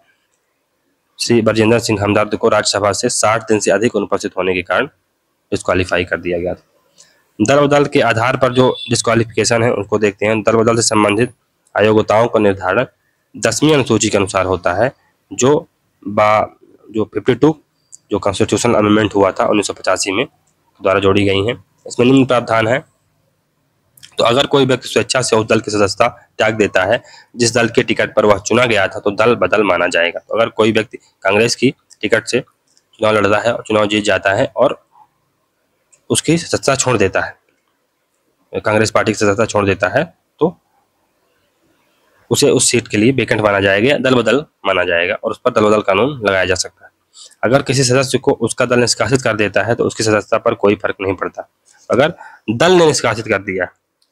श्री बरजिंदर सिंह हमदर्द को राज्यसभा से साठ दिन से अधिक अनुपस्थित होने के कारण डिस्कालीफाई कर दिया गया था दल बदल के आधार पर जो डिस्कालिफिकेशन है उनको देखते हैं दल बदल से संबंधित अयोग्यताओं का निर्धारण दसवीं अनुसूची के अनुसार होता है जो बा जो 52 जो कॉन्स्टिट्यूशन अमेंडमेंट हुआ था उन्नीस में द्वारा जोड़ी गई हैं इसमें निम्न प्रावधान है तो अगर कोई व्यक्ति स्वेच्छा से उस दल की सदस्यता त्याग देता है जिस दल के टिकट पर वह चुना गया था तो दल बदल माना जाएगा तो अगर कोई व्यक्ति कांग्रेस की टिकट से चुनाव लड़ता है और चुनाव जीत जाता है और उसकी सत्ता छोड़ देता है कांग्रेस पार्टी की सत्ता छोड़ देता है तो उसे उस सीट के लिए बेकेंट माना जाएगा दल बदल माना जाएगा और उस पर दल बदल कानून लगाया जा सकता है अगर किसी सदस्य को उसका दल निष्कासित कर देता है तो उसकी सदस्यता पर कोई फर्क नहीं पड़ता अगर दल ने निष्कासित कर दिया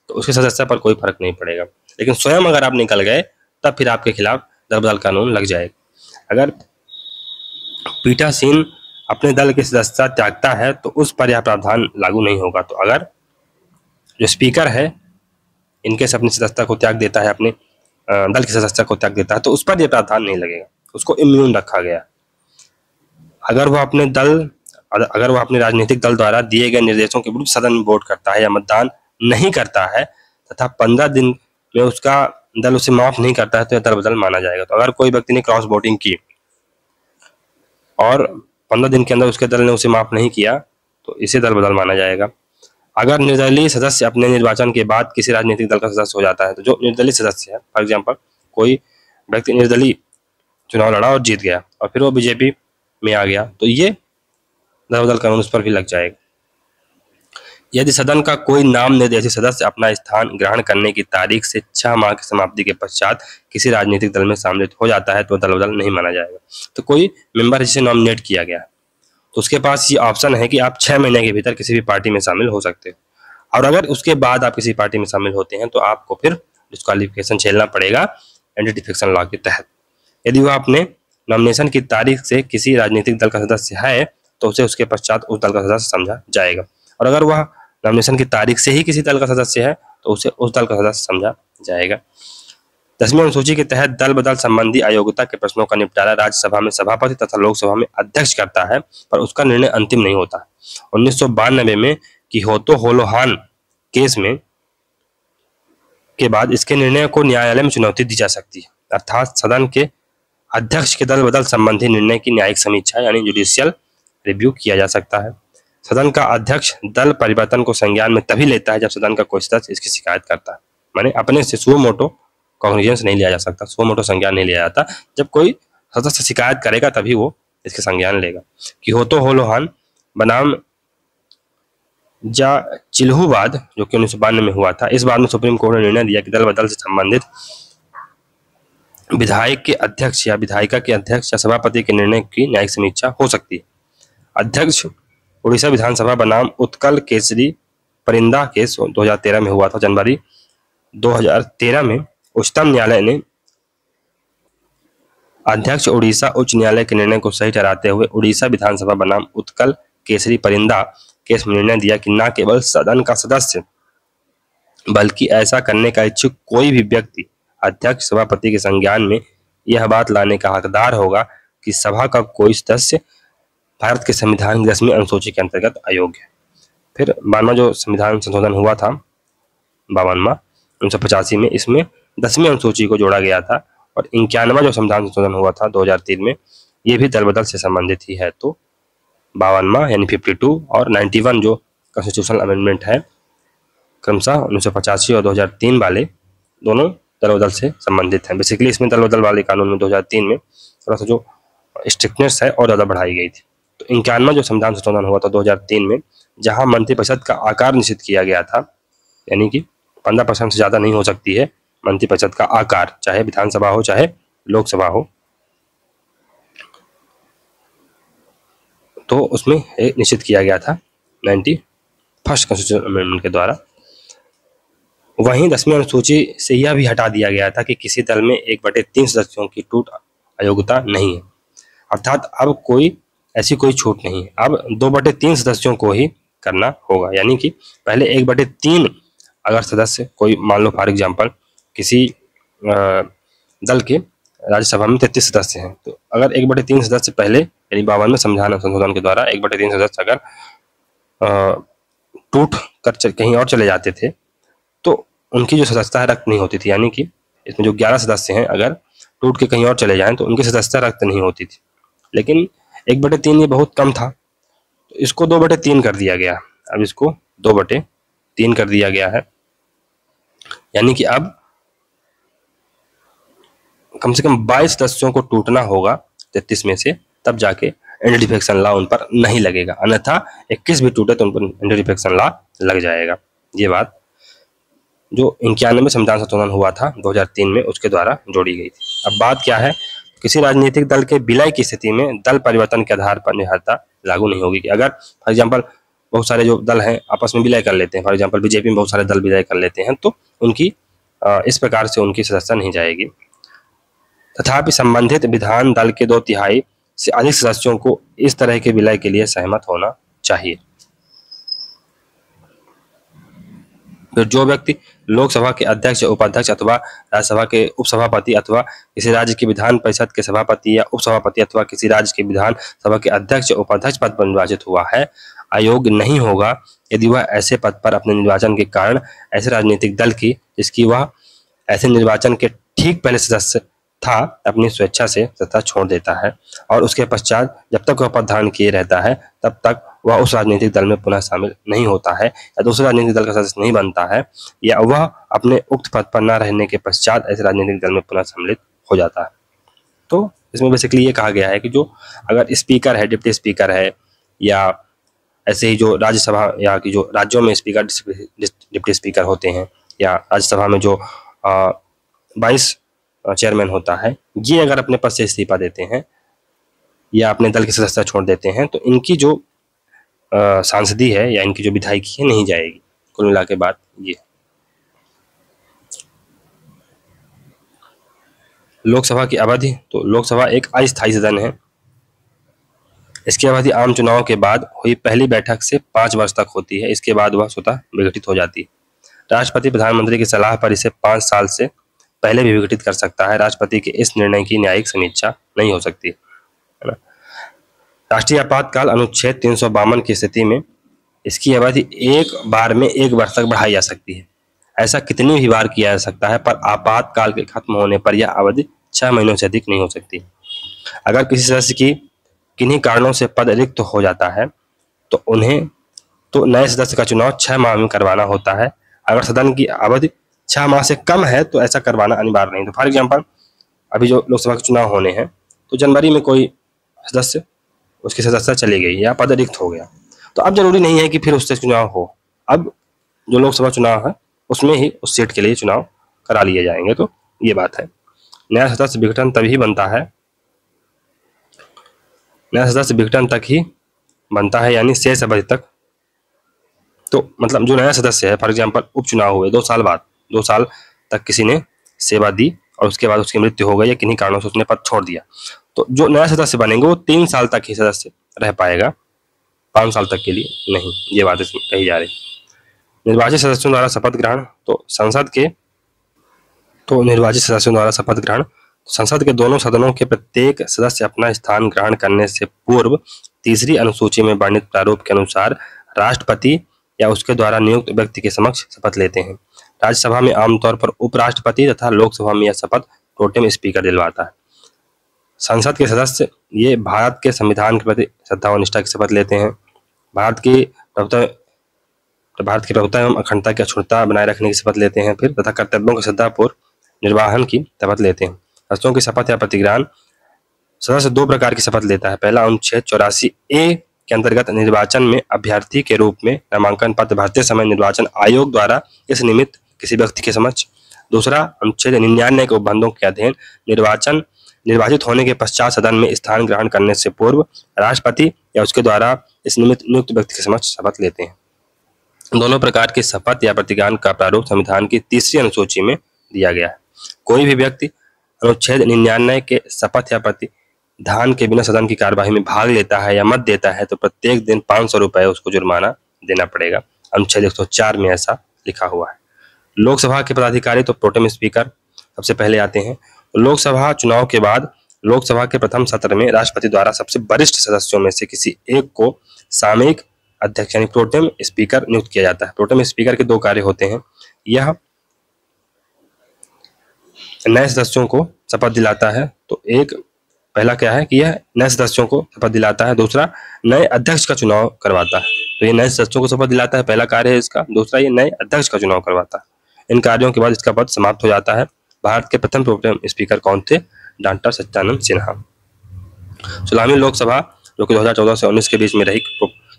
तो उसकी सदस्यता पर कोई फर्क नहीं पड़ेगा लेकिन स्वयं अगर आप निकल गए तब फिर आपके खिलाफ दल बदल कानून लग जाएगा अगर पीटासीन अपने दल की सदस्यता त्यागता है तो उस पर यह प्रावधान लागू नहीं होगा तो अगर जो स्पीकर है से अपनी सदस्यता को त्याग देता है अपने दल की सदस्यता को त्याग देता है तो उस पर यह प्रावधान नहीं लगेगा उसको इम्यून रखा गया अगर वह अपने दल अगर वह अपने राजनीतिक दल द्वारा दिए गए निर्देशों के विरुद्ध सदन में वोट करता है या मतदान नहीं करता है तथा पंद्रह दिन में उसका दल उसे माफ नहीं करता है तो यह दल बदल माना जाएगा तो अगर कोई व्यक्ति ने क्रॉस वोटिंग की और पंद्रह दिन के अंदर उसके दल ने उसे माफ नहीं किया तो इसे दल बदल माना जाएगा अगर निर्दलीय सदस्य अपने निर्वाचन के बाद किसी राजनीतिक दल का सदस्य हो जाता है तो जो निर्दलीय सदस्य है फॉर एग्जाम्पल कोई व्यक्ति निर्दलीय चुनाव लड़ा और जीत गया और फिर वो बीजेपी में आ गया तो ये दल बदल कानून उस पर भी लग जाएगा यदि सदन का कोई नाम निर्देशित सदस्य अपना स्थान ग्रहण करने की तारीख से छह माह की समाप्ति के पश्चात किसी राजनीतिक दल में सम्मिलित हो जाता है तो दल बदल नहीं माना जाएगा तो कोई मेंबर जिसे नॉमिनेट किया गया तो उसके पास ये ऑप्शन है कि आप छह महीने के भीतर किसी भी पार्टी में शामिल हो सकते हो और अगर उसके बाद आप किसी पार्टी में शामिल होते हैं तो आपको फिर डिस्कालिफिकेशन झेलना पड़ेगा डिफिक्शन लॉ के तहत यदि वह अपने नॉमिनेशन की तारीख से किसी राजनीतिक दल का सदस्य है तो उसे उसके पश्चात उस दल का सदस्य समझा जाएगा और अगर वह नॉमिनेशन की तारीख से ही किसी दल का सदस्य है तो उसे उस दल का सदस्य समझा जाएगा दसवीं अनुसूची के तहत दल बदल संबंधी अयोग्यता के प्रश्नों का निपटारा राज्यसभा में सभापति तथा लोकसभा में अध्यक्ष करता है पर उसका निर्णय अंतिम नहीं होता उन्नीस में की तो होलोहान केस में के बाद इसके निर्णय को न्यायालय में चुनौती दी जा सकती है अर्थात सदन के अध्यक्ष के दल बदल संबंधी निर्णय की न्यायिक समीक्षा यानी जुडिशियल रिव्यू किया जा सकता है सदन का अध्यक्ष दल परिवर्तन को संज्ञान में तभी लेता है जब सदन का कोई सदस्य इसकी शिकायत करता है माने अपने से सो मोटो कॉग्निजेंस नहीं लिया जा सकता सो मोटो संज्ञान नहीं लिया जाता जब कोई सदस्य शिकायत करेगा तभी वो इसके संज्ञान लेगा कि हो तो हो लोहान बनाम जा चिल्हुवाद जो कि उन्नीस में हुआ था इस बाद में सुप्रीम कोर्ट ने निर्णय दिया कि दल बदल से संबंधित विधायक के अध्यक्ष या विधायिका के अध्यक्ष या सभापति के निर्णय की न्यायिक समीक्षा हो सकती है अध्यक्ष उड़ीसा विधानसभा बनाम उत्कल केसरी परिंदा केस 2013 में हुआ था जनवरी 2013 में उच्चतम न्यायालय ने अध्यक्ष उड़ीसा उच्च न्यायालय के निर्णय को सही ठहराते हुए उड़ीसा विधानसभा बनाम उत्कल केसरी परिंदा केस में निर्णय दिया कि न केवल सदन का सदस्य बल्कि ऐसा करने का इच्छुक कोई भी व्यक्ति अध्यक्ष सभापति के संज्ञान में यह बात लाने का हकदार होगा कि सभा का कोई सदस्य भारत के संविधान की दसवीं अनुसूची के अंतर्गत अयोग्य है फिर बानवा जो संविधान संशोधन हुआ था बावनवा उन्नीस में इसमें दसवीं अनुसूची को जोड़ा गया था और इक्यानवा जो संविधान संशोधन हुआ था 2003 में ये भी दल बदल से संबंधित ही है तो बावनवा यानी 52 और 91 जो कॉन्स्टिट्यूशनल अमेंडमेंट है क्रमशः उन्नीस और 2003 वाले दोनों दल बदल से संबंधित हैं बेसिकली इसमें दल बदल वाले कानून में तीन में थोड़ा सा जो स्ट्रिक्टनेस है और ज़्यादा बढ़ाई गई थी इक्यानवा जो संविधान संशोधन हुआ था 2003 में जहां मंत्रिपरिषद का आकार निश्चित किया गया था यानी कि 15 परसेंट से ज़्यादा नहीं हो सकती है मंत्रिपरिषद का आकार चाहे विधानसभा हो चाहे लोकसभा हो तो उसमें निश्चित किया गया था नाइन्टी फर्स्ट कॉन्स्टिट्यूशन अमेंडमेंट के द्वारा वहीं दसवीं अनुसूची से यह भी हटा दिया गया था कि किसी दल में एक बटे तीन सदस्यों की टूट अयोग्यता नहीं है अर्थात अब कोई ऐसी कोई छूट नहीं है अब दो बटे तीन सदस्यों को ही करना होगा यानी कि पहले एक बटे तीन अगर सदस्य कोई मान लो फॉर एग्जाम्पल किसी दल के राज्यसभा में तैतीस सदस्य हैं तो अगर एक बटे तीन सदस्य पहले यानी बावन में समझाना संशोधन के द्वारा एक बटे तीन सदस्य अगर टूट कर कहीं और चले जाते थे तो उनकी जो सदस्यता रक्त नहीं होती थी यानी कि इसमें जो ग्यारह सदस्य हैं अगर टूट के कहीं और चले जाएं तो उनकी सदस्यता रक्त नहीं होती थी लेकिन एक बटे तीन ये बहुत कम था तो इसको दो बटे तीन कर दिया गया अब इसको दो बटे तीन कर दिया गया है यानी कि अब कम से कम 22 सदस्यों को टूटना होगा तैतीस में से तब जाके एंटीडिफेक्शन ला उन पर नहीं लगेगा अन्यथा इक्कीस भी टूटे तो उन पर एंटीडिफेक्शन ला लग जाएगा ये बात जो इक्यानवे संविधान संशोधन हुआ था 2003 में उसके द्वारा जोड़ी गई थी अब बात क्या है किसी राजनीतिक दल के विलय की स्थिति में दल परिवर्तन के आधार पर निर्भरता लागू नहीं होगी अगर फॉर एग्जाम्पल बहुत सारे जो दल हैं आपस में विलय कर लेते हैं फॉर एग्जाम्पल बीजेपी में बहुत सारे दल विलय कर लेते हैं तो उनकी इस प्रकार से उनकी सदस्यता नहीं जाएगी तथापि संबंधित विधान दल के दो तिहाई से अधिक सदस्यों को इस तरह के विलय के लिए सहमत होना चाहिए फिर तो जो व्यक्ति लोकसभा के अध्यक्ष या उपाध्यक्ष अथवा राज्यसभा के उपसभापति अथवा किसी राज्य के विधान परिषद के सभापति या उपसभापति अथवा किसी राज्य के विधान सभा के अध्यक्ष या उपाध्यक्ष पद पर निर्वाचित हुआ है अयोग्य नहीं होगा यदि वह ऐसे पद पर अपने निर्वाचन के कारण ऐसे राजनीतिक दल की जिसकी वह ऐसे निर्वाचन के ठीक पहले सदस्य था अपनी स्वेच्छा से सत्ता छोड़ देता है और उसके पश्चात जब तक वह पद धारण किए रहता है तब तक वह उस राजनीतिक दल में पुनः शामिल नहीं होता है या दूसरे राजनीतिक दल का सदस्य नहीं बनता है या वह अपने उक्त पद पर न रहने के पश्चात ऐसे राजनीतिक दल में पुनः सम्मिलित हो जाता है तो इसमें बेसिकली ये कहा गया है कि जो अगर स्पीकर है डिप्टी स्पीकर है या ऐसे ही जो राज्यसभा या कि जो राज्यों में स्पीकर डिप्टी स्पीकर होते हैं या राज्यसभा में जो बाईस चेयरमैन होता है ये अगर अपने पद से इस्तीफा देते हैं या अपने दल की सदस्य छोड़ देते हैं तो इनकी जो सांसदी है या इनकी जो विधायकी है नहीं जाएगी कुल मिला के बाद ये लोकसभा की आबादी तो लोकसभा एक अस्थायी सदन है इसकी आबादी आम चुनाव के बाद हुई पहली बैठक से पांच वर्ष तक होती है इसके बाद वह स्वतः विघटित हो जाती है राष्ट्रपति प्रधानमंत्री की सलाह पर इसे पांच साल से पहले भी विघटित कर सकता है राष्ट्रपति के इस निर्णय की न्यायिक समीक्षा नहीं हो सकती है ना राष्ट्रीय आपातकाल अनुच्छेद तीन सौ बावन की स्थिति में इसकी अवधि एक बार में एक वर्ष तक बढ़ाई जा सकती है ऐसा कितनी भी बार किया जा सकता है पर आपातकाल के खत्म होने पर यह अवधि छह महीनों से अधिक नहीं हो सकती अगर किसी सदस्य की किन्हीं कारणों से पद रिक्त तो हो जाता है तो उन्हें तो नए सदस्य का चुनाव छह माह में करवाना होता है अगर सदन की अवधि छह माह से कम है तो ऐसा करवाना अनिवार्य नहीं तो फॉर एग्जाम्पल अभी जो लोकसभा के चुनाव होने हैं तो जनवरी में कोई सदस्य उसकी सदस्यता चली गई या पद रिक्त हो गया तो अब जरूरी नहीं है कि फिर उससे चुनाव हो अब जो लोकसभा चुनाव है उसमें ही उस सीट के लिए चुनाव करा लिए जाएंगे तो ये बात है नया सदस्य विघटन तभी बनता है नया सदस्य विघटन तक ही बनता है यानी शेष अवधि तक तो मतलब जो नया सदस्य है फॉर एग्जाम्पल उपचुनाव हुए दो साल बाद दो साल तक किसी ने सेवा दी और उसके बाद उसकी मृत्यु हो गई या किन्हीं कारणों से उसने पद छोड़ दिया तो जो नया सदस्य बनेंगे वो तीन साल तक ही सदस्य रह पाएगा पाँच साल तक के लिए नहीं ये बात इसमें कही जा रही निर्वाचित सदस्यों द्वारा शपथ ग्रहण तो संसद के तो निर्वाचित सदस्यों द्वारा शपथ ग्रहण तो संसद के दोनों सदनों के प्रत्येक सदस्य अपना स्थान ग्रहण करने से पूर्व तीसरी अनुसूची में वर्णित प्रारूप के अनुसार राष्ट्रपति या उसके द्वारा नियुक्त व्यक्ति के समक्ष शपथ लेते हैं राज्यसभा में आमतौर पर उपराष्ट्रपति तथा लोकसभा में यह शपथ टोटम स्पीकर दिलवाता है संसद के सदस्य ये भारत के संविधान के प्रति श्रद्धा और निष्ठा की शपथ लेते हैं भारत की प्रभुता भारत की प्रभुता एवं अखंडता की अक्षुणता बनाए रखने की शपथ लेते हैं फिर तथा कर्तव्यों श्रद्धा श्रद्धापूर्व निर्वाहन की शपथ लेते हैं सदस्यों की शपथ या प्रतिग्रहण सदस्य दो प्रकार की शपथ लेता है पहला अनुच्छेद चौरासी ए के अंतर्गत निर्वाचन में अभ्यर्थी के रूप में नामांकन पत्र भरते समय निर्वाचन आयोग द्वारा इस निमित्त किसी व्यक्ति के समक्ष दूसरा अनुच्छेद निन्यानवे के उपबंधों के अधीन निर्वाचन निर्वाचित होने के पश्चात सदन में स्थान ग्रहण करने से पूर्व राष्ट्रपति या उसके द्वारा इस निमित्त नियुक्त व्यक्ति के समक्ष शपथ लेते हैं दोनों प्रकार के शपथ या प्रतिज्ञान का प्रारूप संविधान की तीसरी अनुसूची में दिया गया है कोई भी व्यक्ति अनुच्छेद निन्यानवे के शपथ या प्रतिधान के बिना सदन की कार्यवाही में भाग लेता है या मत देता है तो प्रत्येक दिन पांच सौ रुपये उसको जुर्माना देना पड़ेगा अनुच्छेद एक सौ चार में ऐसा लिखा हुआ है लोकसभा के पदाधिकारी तो प्रोटेम स्पीकर सबसे पहले आते हैं लोकसभा चुनाव के बाद लोकसभा के प्रथम सत्र में राष्ट्रपति द्वारा सबसे वरिष्ठ सदस्यों में से किसी एक को सामयिक अध्यक्ष यानी प्रोटेम स्पीकर नियुक्त किया जाता है प्रोटेम स्पीकर के दो कार्य होते हैं यह नए सदस्यों को शपथ दिलाता है तो एक पहला क्या है कि यह नए सदस्यों को शपथ दिलाता है दूसरा नए अध्यक्ष का चुनाव करवाता है तो ये नए सदस्यों को शपथ दिलाता है पहला कार्य है इसका दूसरा ये नए अध्यक्ष का चुनाव करवाता है इन कार्यों के बाद इसका पद समाप्त हो जाता है भारत के प्रथम प्रोग्राम स्पीकर कौन थे डॉक्टर सत्यानंद सिन्हा सुलामी लोकसभा जो कि 2014 से 19 के बीच में रही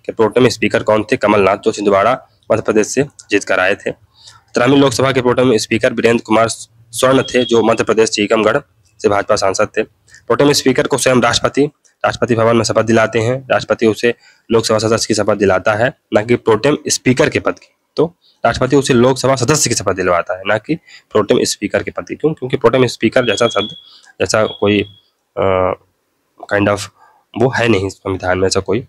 के प्रोटम स्पीकर कौन थे कमलनाथ जो छिंदवाड़ा मध्य प्रदेश से जीत कर आए थे सतरामी लोकसभा के प्रोटम स्पीकर वीरेंद्र कुमार स्वर्ण थे जो मध्य प्रदेश टीकमगढ़ से भाजपा सांसद थे प्रोटम स्पीकर को स्वयं राष्ट्रपति राष्ट्रपति भवन में शपथ दिलाते हैं राष्ट्रपति उसे लोकसभा सदस्य की शपथ दिलाता है न कि प्रोटेम स्पीकर के पद की तो राष्ट्रपति उसे लोकसभा सदस्य की शपथ दिलवाता है ना कि प्रोटेम स्पीकर के पति क्यों क्योंकि प्रोटेम स्पीकर जैसा शब्द जैसा कोई काइंड ऑफ वो है नहीं संविधान में ऐसा कोई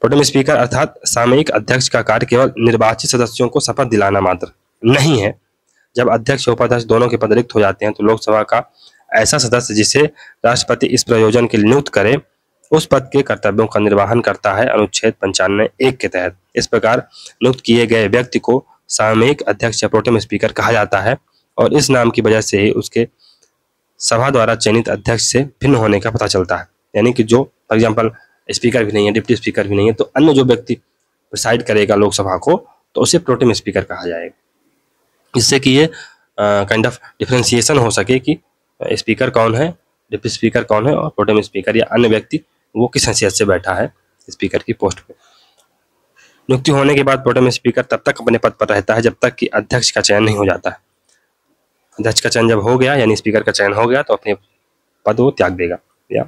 प्रोटेम स्पीकर अर्थात सामयिक अध्यक्ष का कार्य केवल निर्वाचित सदस्यों को शपथ दिलाना मात्र नहीं है जब अध्यक्ष और उपाध्यक्ष दोनों के पद रिक्त हो जाते हैं तो लोकसभा का ऐसा सदस्य जिसे राष्ट्रपति इस प्रयोजन के लिए नियुक्त करे उस पद के कर्तव्यों का निर्वाहन करता है अनुच्छेद पंचानवे एक के तहत इस प्रकार लुप्त किए गए व्यक्ति को सामयिक अध्यक्ष या प्रोटेम स्पीकर कहा जाता है और इस नाम की वजह से ही उसके सभा द्वारा चयनित अध्यक्ष से भिन्न होने का पता चलता है यानी कि जो फॉर एग्जाम्पल स्पीकर भी नहीं है डिप्टी स्पीकर भी नहीं है तो अन्य जो व्यक्ति प्रिसाइड करेगा लोकसभा को तो उसे प्रोटेम स्पीकर कहा जाएगा इससे कि ये काइंड ऑफ डिफ्रेंसिएशन हो सके कि स्पीकर कौन है डिप्टी स्पीकर कौन है और प्रोटेम स्पीकर या अन्य व्यक्ति वो किस हैसियत से बैठा है स्पीकर की पोस्ट पर नियुक्ति होने के बाद प्रोटम स्पीकर तब तक अपने पद पर रहता है जब तक कि अध्यक्ष का चयन नहीं हो जाता अध्यक्ष का चयन जब हो गया यानी स्पीकर का चयन हो गया तो अपने पद वो त्याग देगा या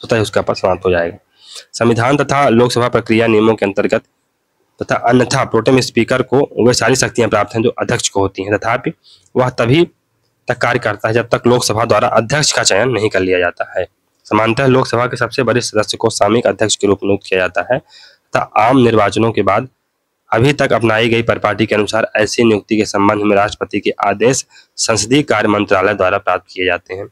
स्वतः उसका पद समाप्त हो जाएगा संविधान तथा लोकसभा प्रक्रिया नियमों के अंतर्गत तथा अन्यथा प्रोटेम स्पीकर को वे सारी शक्तियां प्राप्त हैं जो अध्यक्ष को होती हैं तथापि वह तभी तक कार्य करता है जब तक लोकसभा द्वारा अध्यक्ष का चयन नहीं कर लिया जाता है समानतः लोकसभा के सबसे बड़े सदस्य को सामयिक अध्यक्ष के रूप में नियुक्त किया जाता है तथा आम निर्वाचनों के बाद अभी तक अपनाई गई परिपाटी के अनुसार ऐसी नियुक्ति के संबंध में राष्ट्रपति के आदेश संसदीय कार्य मंत्रालय द्वारा प्राप्त किए जाते हैं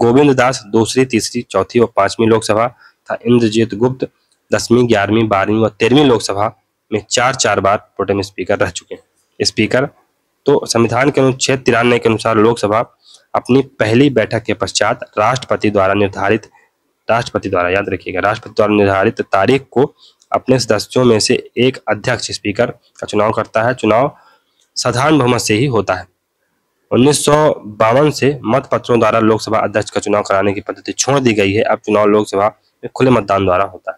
गोविंद दास दूसरी तीसरी चौथी और पांचवी लोकसभा तथा इंद्रजीत गुप्त दसवीं ग्यारहवीं बारहवीं और तेरहवीं लोकसभा में चार चार बार प्रोटेम स्पीकर रह चुके हैं स्पीकर तो संविधान के अनुच्छेद तिरानवे के अनुसार लोकसभा अपनी पहली बैठक के पश्चात राष्ट्रपति द्वारा निर्धारित राष्ट्रपति द्वारा याद रखिएगा राष्ट्रपति द्वारा निर्धारित तारीख को अपने सदस्यों में से एक अध्यक्ष स्पीकर का चुनाव करता है चुनाव साधारण बहुमत से ही होता है उन्नीस से मत पत्रों द्वारा लोकसभा अध्यक्ष का चुनाव कराने की पद्धति छोड़ दी गई है अब चुनाव लोकसभा में खुले मतदान द्वारा होता है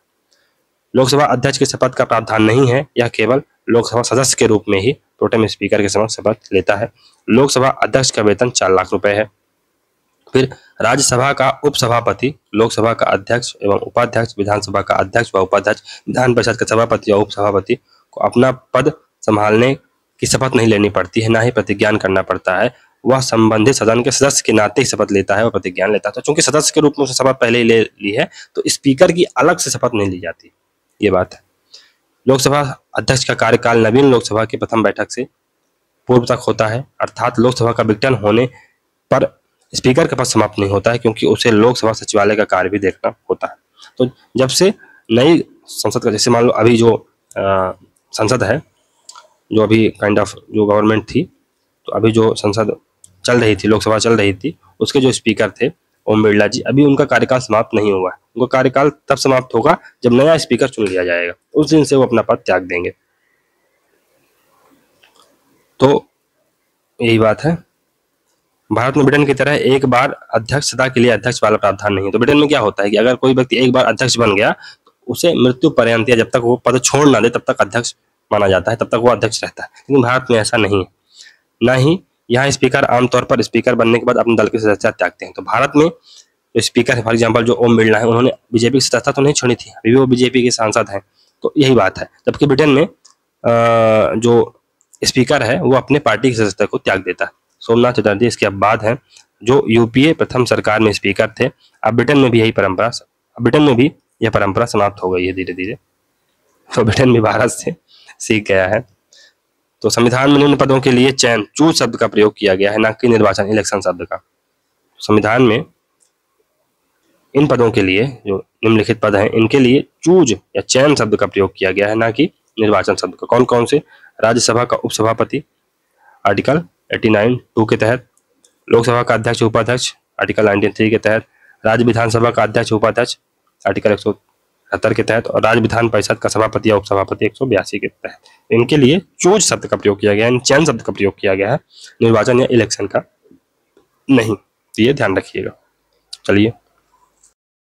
लोकसभा अध्यक्ष के शपथ का प्रावधान नहीं है यह केवल लोकसभा सदस्य के रूप में ही टोटम स्पीकर के समक्ष शपथ लेता है लोकसभा अध्यक्ष का वेतन चार लाख रुपए है फिर राज्यसभा का उपसभापति लोकसभा का अध्यक्ष एवं उपाध्यक्ष विधानसभा का अध्यक्ष व उपाध्यक्ष विधान परिषद का सभापति या उपसभापति को अपना पद संभालने की शपथ नहीं लेनी पड़ती है ना ही प्रतिज्ञान करना पड़ता है वह संबंधित सदन के सदस्य के नाते ही शपथ लेता है और प्रतिज्ञान लेता है तो चूंकि सदस्य के रूप में उसने शपथ पहले ही ले ली है तो स्पीकर की अलग से शपथ नहीं ली जाती ये बात है लोकसभा अध्यक्ष का कार्यकाल नवीन लोकसभा की प्रथम बैठक से पूर्व तक होता है अर्थात लोकसभा का विघटन होने पर स्पीकर का पद समाप्त नहीं होता है क्योंकि उसे लोकसभा सचिवालय का कार्य भी देखना होता है तो जब से नई संसद का जैसे मान लो अभी जो आ, संसद है जो अभी काइंड ऑफ जो गवर्नमेंट थी तो अभी जो संसद चल रही थी लोकसभा चल रही थी उसके जो स्पीकर थे ओम बिरला जी अभी उनका कार्यकाल समाप्त नहीं हुआ है उनका कार्यकाल तब समाप्त होगा जब नया स्पीकर चुन लिया जाएगा उस दिन से वो अपना पद त्याग देंगे तो यही बात है भारत में ब्रिटेन की तरह एक बार अध्यक्षता के लिए अध्यक्ष वाला प्रावधान नहीं है तो ब्रिटेन में क्या होता है कि अगर कोई व्यक्ति एक बार अध्यक्ष बन गया तो उसे मृत्यु पर्यंत या जब तक वो पद छोड़ ना दे तब तक अध्यक्ष माना जाता है तब तक वो अध्यक्ष रहता है लेकिन भारत में ऐसा नहीं है ना ही यहाँ स्पीकर आमतौर पर स्पीकर बनने के बाद अपने दल की सदस्य त्यागते हैं तो भारत में जो स्पीकर है फॉर एग्जाम्पल जो ओम बिरला है उन्होंने बीजेपी की सदस्यता तो नहीं छोड़ी थी अभी वो बीजेपी के सांसद हैं तो यही बात है जबकि ब्रिटेन में जो स्पीकर है वो अपने पार्टी की सदस्यता को त्याग देता है सोमनाथ चटर्जी इसके अब्बाद हैं जो यूपीए प्रथम सरकार में स्पीकर थे अब ब्रिटेन में भी यही परंपरा अब ब्रिटेन में भी यह परंपरा समाप्त हो गई है धीरे धीरे तो ब्रिटेन भी भारत से सीख गया है तो संविधान में निम्न पदों के लिए चयन चू शब्द का प्रयोग किया गया है ना कि निर्वाचन इलेक्शन शब्द का संविधान में इन पदों के लिए जो निम्नलिखित पद हैं इनके लिए चूज या चयन शब्द का प्रयोग किया गया है ना कि निर्वाचन शब्द का कौन कौन से राज्यसभा का उपसभापति आर्टिकल नाइन टू के तहत लोकसभा का अध्यक्ष उपाध्यक्ष आर्टिकल नाइनटीन थ्री के तहत राज्य विधानसभा का अध्यक्ष उपाध्यक्ष आर्टिकल एक के तहत और राज्य विधान परिषद का सभापति या उपसभापति एक के तहत इनके लिए चूज शब्द का प्रयोग किया गया है चयन शब्द का प्रयोग किया गया है निर्वाचन या इलेक्शन का नहीं तो ये ध्यान रखिएगा चलिए